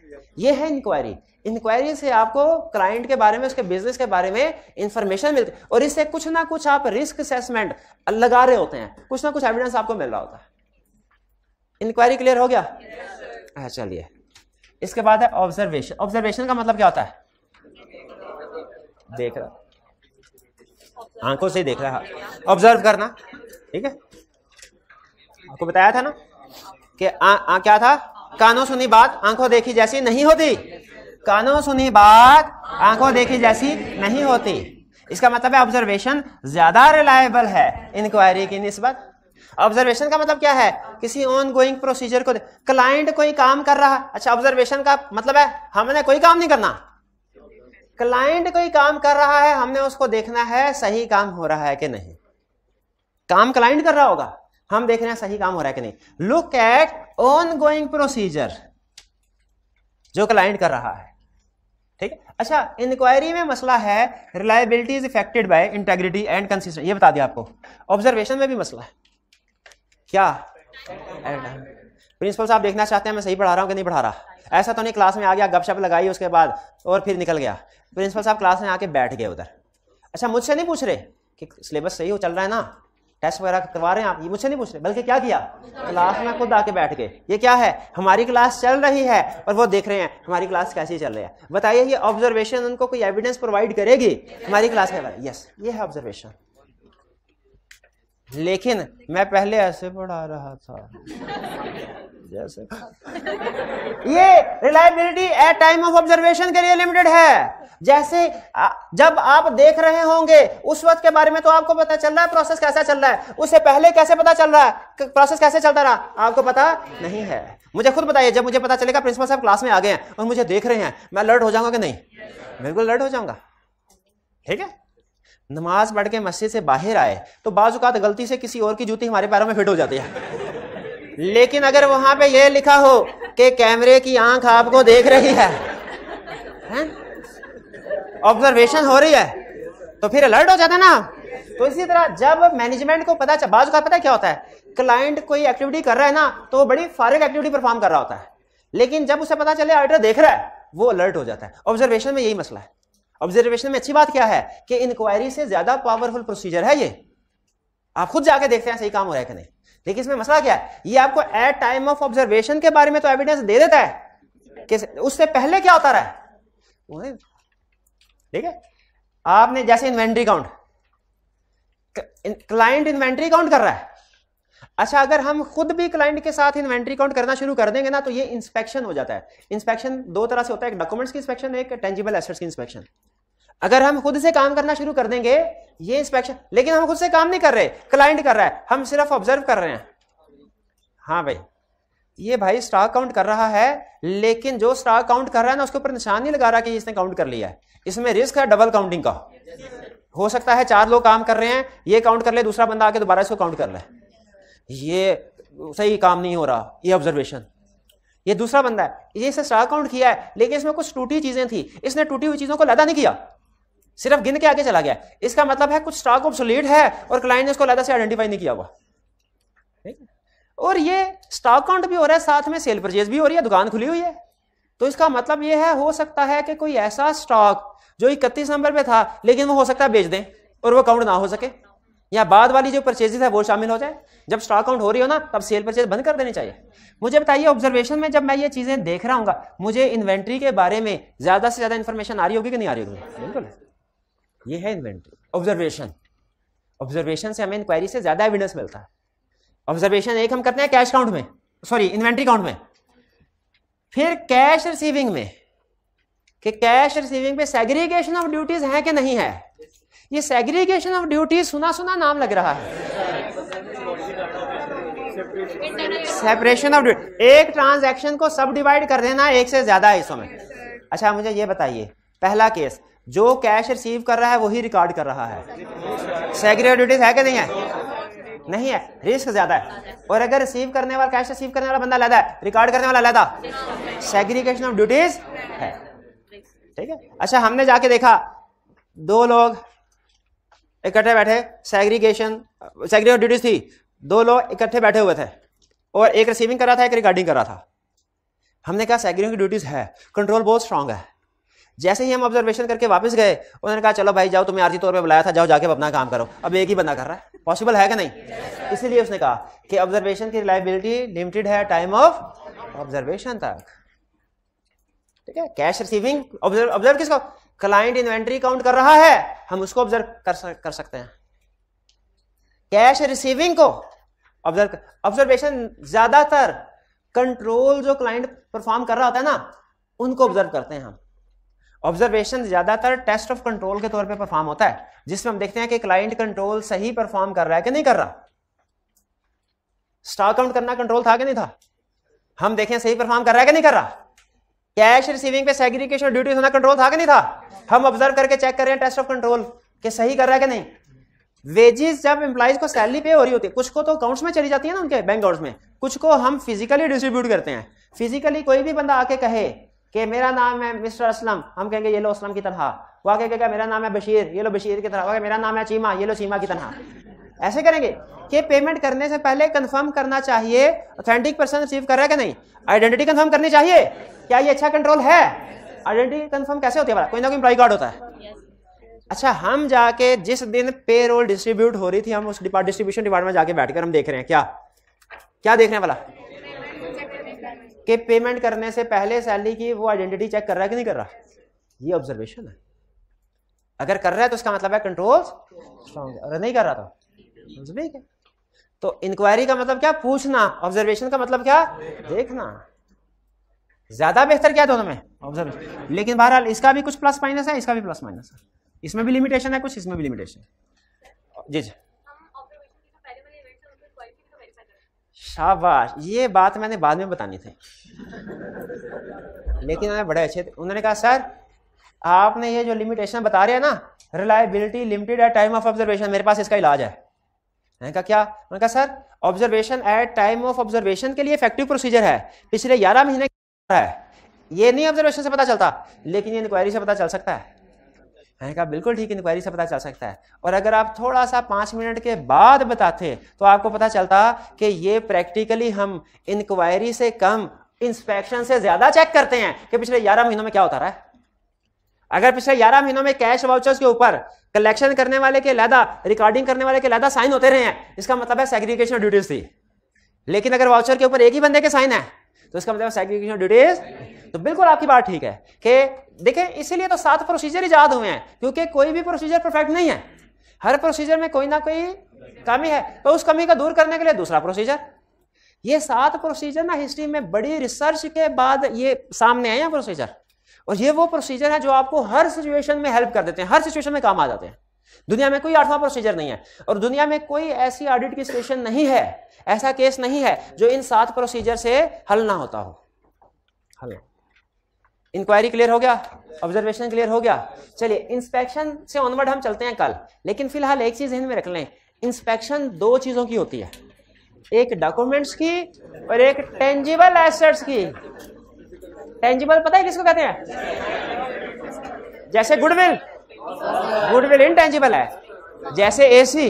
ये है इंक्वायरी इंक्वायरी से आपको क्लाइंट के बारे में उसके बिजनेस के बारे में इंफॉर्मेशन मिलती है और इससे कुछ ना कुछ आप रिस्क असेसमेंट लगा रहे होते हैं कुछ ना कुछ एविडेंस आपको मिल रहा होता है इंक्वायरी क्लियर हो गया हाँ yes, चलिए इसके बाद है ऑब्जर्वेशन ऑब्जर्वेशन का मतलब क्या होता है देख रहा आंखों से देख रहा ऑब्जर्व करना ठीक है आपको बताया था ना कि आ, आ, क्या था कानों सुनी बात आंखों देखी जैसी नहीं होती कानों सुनी बात आंखों देखी जैसी नहीं होती इसका मतलब है ऑब्जर्वेशन ज्यादा रिलायबल है इंक्वायरी की निस्बत ऑब्जर्वेशन का मतलब क्या है किसी ऑन गोइंग प्रोसीजर को क्लाइंट कोई काम कर रहा है अच्छा ऑब्जर्वेशन का मतलब है हमने कोई काम नहीं करना क्लाइंट कोई काम कर रहा है हमने उसको देखना है सही काम हो रहा है कि नहीं काम क्लाइंट कर रहा होगा हम देख रहे हैं सही काम हो रहा है कि नहीं look at ongoing procedure जो क्लाइंट कर रहा है ठीक है अच्छा इंक्वायरी में मसला है reliability is affected by integrity and consistent ये बता दिया आपको ऑब्जर्वेशन में भी मसला है क्या प्रिंसिपल uh, साहब देखना चाहते हैं मैं सही पढ़ा रहा हूँ कि नहीं पढ़ा रहा ऐसा तो नहीं क्लास में आ गया गपशप लगाई उसके बाद और फिर निकल गया प्रिंसिपल साहब क्लास में आके बैठ गए उधर अच्छा मुझसे नहीं पूछ रहे कि सिलेबस सही हो चल रहा है ना टेस्ट वगैरह करवा रहे हैं आप ये मुझसे नहीं पूछ रहे बल्कि क्या किया क्लास में खुद आके बैठ गए ये क्या है हमारी क्लास चल रही है और वो देख रहे हैं हमारी क्लास कैसी चल रही है बताइए ये ऑब्जर्वेशन उनको कोई एविडेंस प्रोवाइड करेगी हमारी क्लास के बारे यस ये है ऑब्जर्वेशन लेकिन मैं पहले ऐसे पढ़ा रहा था जैसे ये reliability at time of observation के लिए लिमिटेड है जैसे जब आप देख रहे होंगे उस वक्त के बारे में तो आपको पता चल रहा है प्रोसेस कैसा चल रहा है उससे पहले कैसे पता चल रहा है प्रोसेस कैसे चलता रहा आपको पता नहीं है मुझे खुद बताइए जब मुझे पता चलेगा प्रिंसिपल साहब क्लास में आ गए हैं और मुझे देख रहे हैं मैं अलर्ट हो जाऊंगा कि नहीं बिल्कुल अलर्ट हो जाऊंगा ठीक है नमाज पढ़ के मस्जिद से बाहर आए तो बाजुकात गलती से किसी और की जूती हमारे पैरों में फिट हो जाती है लेकिन अगर वहां पे यह लिखा हो कि कैमरे की आंख आपको देख रही है ऑब्जर्वेशन हो रही है तो फिर अलर्ट हो जाता है ना तो इसी तरह जब मैनेजमेंट को पता चल का पता क्या होता है क्लाइंट कोई एक्टिविटी कर रहा है ना तो वो बड़ी फारिग एक्टिविटी परफॉर्म कर रहा होता है लेकिन जब उसे पता चले ऑडिटर देख रहा है वो अलर्ट हो जाता है ऑब्जर्वेशन में यही मसला है ऑब्जर्वेशन में अच्छी बात क्या है कि इंक्वायरी से ज्यादा पावरफुल प्रोसीजर है ये आप खुद जाके देखते हैं सही काम हो रहा है कि नहीं लेकिन इसमें मसला क्या है ये आपको एट टाइम ऑफ ऑब्जर्वेशन के बारे में तो एविडेंस दे देता है कि उससे पहले क्या होता रहा है ठीक है आपने जैसे inventory count client inventory count कर रहा है अच्छा अगर हम खुद भी क्लाइंट के साथ इन्वेंट्री काउंट करना शुरू कर देंगे ना तो ये इंस्पेक्शन हो जाता है इंस्पेक्शन दो तरह से होता है एक डॉक्यूमेंट्स की इंस्पेक्शन एक टेंजिबल एसेट्स की इंस्पेक्शन अगर हम खुद से काम करना शुरू कर देंगे ये इंस्पेक्शन लेकिन हम खुद से काम नहीं कर रहे क्लाइंट कर रहा है हम सिर्फ ऑब्जर्व कर रहे हैं हाँ भाई ये भाई स्टॉक काउंट कर रहा है लेकिन जो स्टॉक काउंट कर रहा है ना उसके ऊपर निशान नहीं लगा रहा कि इसने काउंट कर लिया है इसमें रिस्क है डबल काउंटिंग का हो सकता है चार लोग काम कर रहे हैं ये काउंट कर ले दूसरा बंदा आके दोबारा इसको काउंट कर ले ये सही काम नहीं हो रहा ये ऑब्जर्वेशन ये दूसरा बंदा है ये इसे स्टॉक काउंट किया है लेकिन इसमें कुछ टूटी चीजें थी इसने टूटी हुई चीजों को लादा नहीं किया सिर्फ गिन के आगे चला गया इसका मतलब है कुछ स्टॉक ऑब्सोलीट है और क्लाइंट ने उसको अलग से आइडेंटिफाई नहीं किया हुआ ठीक और ये स्टॉक काउंट भी हो रहा है साथ में सेल परचेज भी हो रही है दुकान खुली हुई है तो इसका मतलब यह है हो सकता है कि कोई ऐसा स्टॉक जो इकतीस नंबर पे था लेकिन वो हो सकता है बेच दें और वो काउंट ना हो सके या बाद वाली जो परचेजेस है वो शामिल हो जाए जब स्टॉक काउंट हो रही हो ना तब सेल परचेज बंद कर देनी चाहिए मुझे बताइए ऑब्जर्वेशन में जब मैं ये चीज़ें देख रहा हूँ मुझे इन्वेंट्री के बारे में ज़्यादा से ज़्यादा इन्फॉर्मेशन आ रही होगी कि नहीं आ रही होगी बिल्कुल ये है इन्वेंट्री ऑब्जर्वेशन ऑब्जर्वेशन से हमें इंक्वायरी से ज़्यादा एविडेंस मिलता है ऑब्जर्वेशन एक हम करते हैं कैश काउंट में सॉरी इन्वेंट्री काउंट में फिर कैश रिसीविंग में कि कैश रिसीविंग पे सेग्रीगेशन ऑफ ड्यूटीज है कि नहीं है ये सेग्रीगेशन ऑफ ड्यूटीज सुना सुना नाम लग रहा है सेपरेशन ऑफ ड्यूटी एक ट्रांजैक्शन को सब डिवाइड कर देना एक से ज्यादा हिस्सों में अच्छा मुझे ये बताइए पहला केस जो कैश रिसीव कर रहा है वही रिकॉर्ड कर रहा है सेक्रेट ड्यूटीज है कि नहीं है नहीं है रिस्क ज्यादा है और अगर रिसीव करने वाला कैश रिसीव करने वाला बंदा अलहदा है रिकॉर्ड करने वाला अलहदा सेग्रीगेशन ऑफ ड्यूटीज है ठीक है अच्छा हमने जाके देखा दो लोग इकट्ठे बैठे सेग्रीगेशन ऑफ ड्यूटीज थी दो लोग इकट्ठे बैठे हुए थे और एक रिसीविंग कर रहा था एक रिकॉर्डिंग कर रहा था हमने कहा सेग्रीगेशन ड्यूटीज है कंट्रोल बहुत स्ट्रांग है जैसे ही हम ऑब्जर्वेशन करके वापस गए उन्होंने कहा चलो भाई जाओ तुम्हें आर्थिक तौर पर बुलाया था जाओ जाके अपना काम करो अब एक ही बंदा कर रहा है पॉसिबल है कि नहीं yes, इसीलिए उसने कहा कि ऑब्जर्वेशन की रिलायबिलिटी लिमिटेड है टाइम ऑफ ऑब्जर्वेशन तक ठीक है कैश रिसीविंग ऑब्जर्व ऑब्जर्व किसको क्लाइंट इन्वेंट्री काउंट कर रहा है हम उसको ऑब्जर्व कर, कर सकते हैं कैश रिसीविंग को ऑब्जर्व ऑब्जर्वेशन ज्यादातर कंट्रोल जो क्लाइंट परफॉर्म कर रहा होता है ना उनको ऑब्जर्व करते हैं हम ऑब्जर्वेशन ज्यादातर टेस्ट ऑफ कंट्रोल के तौर पे परफॉर्म होता है जिसमें हम देखते हैं कि क्लाइंट कंट्रोल सही परफॉर्म कर रहा है कि नहीं कर रहा स्टॉक आउट करना कंट्रोल था कि नहीं था हम देखें सही परफॉर्म कर रहा है कि नहीं कर रहा कैश रिसीविंग पे सेग्रीगेशन ड्यूटी होना कंट्रोल था कि नहीं था हम ऑब्जर्व करके चेक कर रहे हैं टेस्ट ऑफ कंट्रोल कि सही कर रहा है कि नहीं वेजेस जब एम्प्लाइज को सैलरी पे हो रही होती है कुछ को तो अकाउंट्स में चली जाती है ना उनके बैंक अकाउंट्स में कुछ को हम फिजिकली डिस्ट्रीब्यूट करते हैं फिजिकली कोई भी बंदा आके कहे कि मेरा नाम है मिस्टर असलम हम कहेंगे ये लो असलम की तरह कह कहेगा मेरा नाम है बशीर ये लो बशीर की तरह वाकई मेरा नाम है चीमा ये लो चीमा की तरह ऐसे करेंगे कि पेमेंट करने से पहले कंफर्म करना चाहिए ऑथेंटिक पर्सन रिसीव कर रहा है कि नहीं आइडेंटिटी कंफर्म करनी चाहिए क्या ये अच्छा कंट्रोल है आइडेंटिटी कंफर्म कैसे होती है कोई ना कोई इम्प्लॉय कार्ड होता है अच्छा हम जाके जिस दिन पे रोल डिस्ट्रीब्यूट हो रही थी हम उस डिस्ट्रीब्यूशन डिपार्टमेंट जाके बैठकर हम देख रहे हैं क्या क्या देख रहे हैं वाला कि पेमेंट करने से पहले सैलरी की वो आइडेंटिटी चेक कर रहा है कि नहीं कर रहा ये ऑब्जर्वेशन है अगर कर रहा है तो उसका मतलब है कंट्रोल स्ट्रॉन्ग अगर नहीं कर रहा तो ठीक है तो इंक्वायरी का मतलब क्या पूछना ऑब्जर्वेशन का मतलब क्या देखना ज्यादा बेहतर क्या दोनों में ऑब्जर्वेशन लेकिन बहरहाल इसका भी कुछ प्लस माइनस है इसका भी प्लस माइनस है इसमें भी लिमिटेशन है कुछ इसमें भी लिमिटेशन है जी जी शाबाश ये बात मैंने बाद में बतानी थी लेकिन उन्होंने बड़े अच्छे थे उन्होंने कहा सर आपने ये जो लिमिटेशन बता रहे हैं ना reliability limited at time of observation मेरे पास इसका इलाज है मैंने कहा क्या उन्होंने कहा sir observation at time of observation के लिए इफेक्टिव प्रोसीजर है पिछले ग्यारह महीने है ये नहीं ऑब्जर्वेशन से पता चलता लेकिन ये इंक्वायरी से पता चल सकता है मैंने कहा बिल्कुल ठीक इंक्वायरी से पता चल सकता है और अगर आप थोड़ा सा पाँच मिनट के बाद बताते तो आपको पता चलता कि ये प्रैक्टिकली हम इंक्वायरी से कम इंस्पेक्शन से ज़्यादा चेक करते हैं कि पिछले ग्यारह महीनों में क्या होता रहा है अगर पिछले ग्यारह महीनों में कैश वाउचर्स के ऊपर कलेक्शन करने वाले के लादा रिकॉर्डिंग करने वाले के लादा साइन होते रहे हैं इसका मतलब है सेग्रीगेशन ड्यूटीज थी लेकिन अगर वाउचर के ऊपर एक ही बंदे के साइन है तो इसका मतलब सेग्रीगेशन ड्यूटीज तो बिल्कुल आपकी बात ठीक है कि देखें इसीलिए तो सात प्रोसीजर याद हुए हैं क्योंकि कोई भी प्रोसीजर परफेक्ट नहीं है हर प्रोसीजर में कोई ना कोई कमी है तो उस कमी को दूर करने के लिए दूसरा प्रोसीजर ये सात प्रोसीजर ना हिस्ट्री में बड़ी रिसर्च के बाद ये सामने आए हैं प्रोसीजर और ये वो प्रोसीजर है जो आपको हर सिचुएशन में हेल्प कर देते हैं हर सिचुएशन में काम आ जाते हैं दुनिया में कोई आठवां प्रोसीजर नहीं है और दुनिया में कोई ऐसी ऑडिट की सिचुएशन नहीं है ऐसा केस नहीं है जो इन सात प्रोसीजर से हल ना होता हो हल इंक्वायरी क्लियर हो गया ऑब्जर्वेशन क्लियर हो गया चलिए इंस्पेक्शन से ऑनवर्ड हम चलते हैं कल लेकिन फिलहाल एक चीज में रख लें इंस्पेक्शन दो चीजों की होती है एक डॉक्यूमेंट्स की और एक टेंजिबल एसेट्स की टेंजिबल पता है किसको कहते हैं जैसे गुडविल गुडविल इनटेंजिबल है जैसे एसी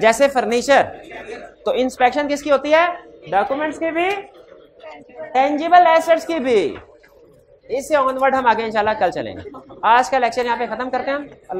जैसे फर्नीचर तो इंस्पेक्शन किसकी होती है डॉक्यूमेंट्स की भी टेंजिबल एसेट्स की भी इससे ऑनवर्ड हम आगे इंशाल्लाह कल चलेंगे आज का लेक्चर यहाँ पे ख़त्म करते हैं अल्लाह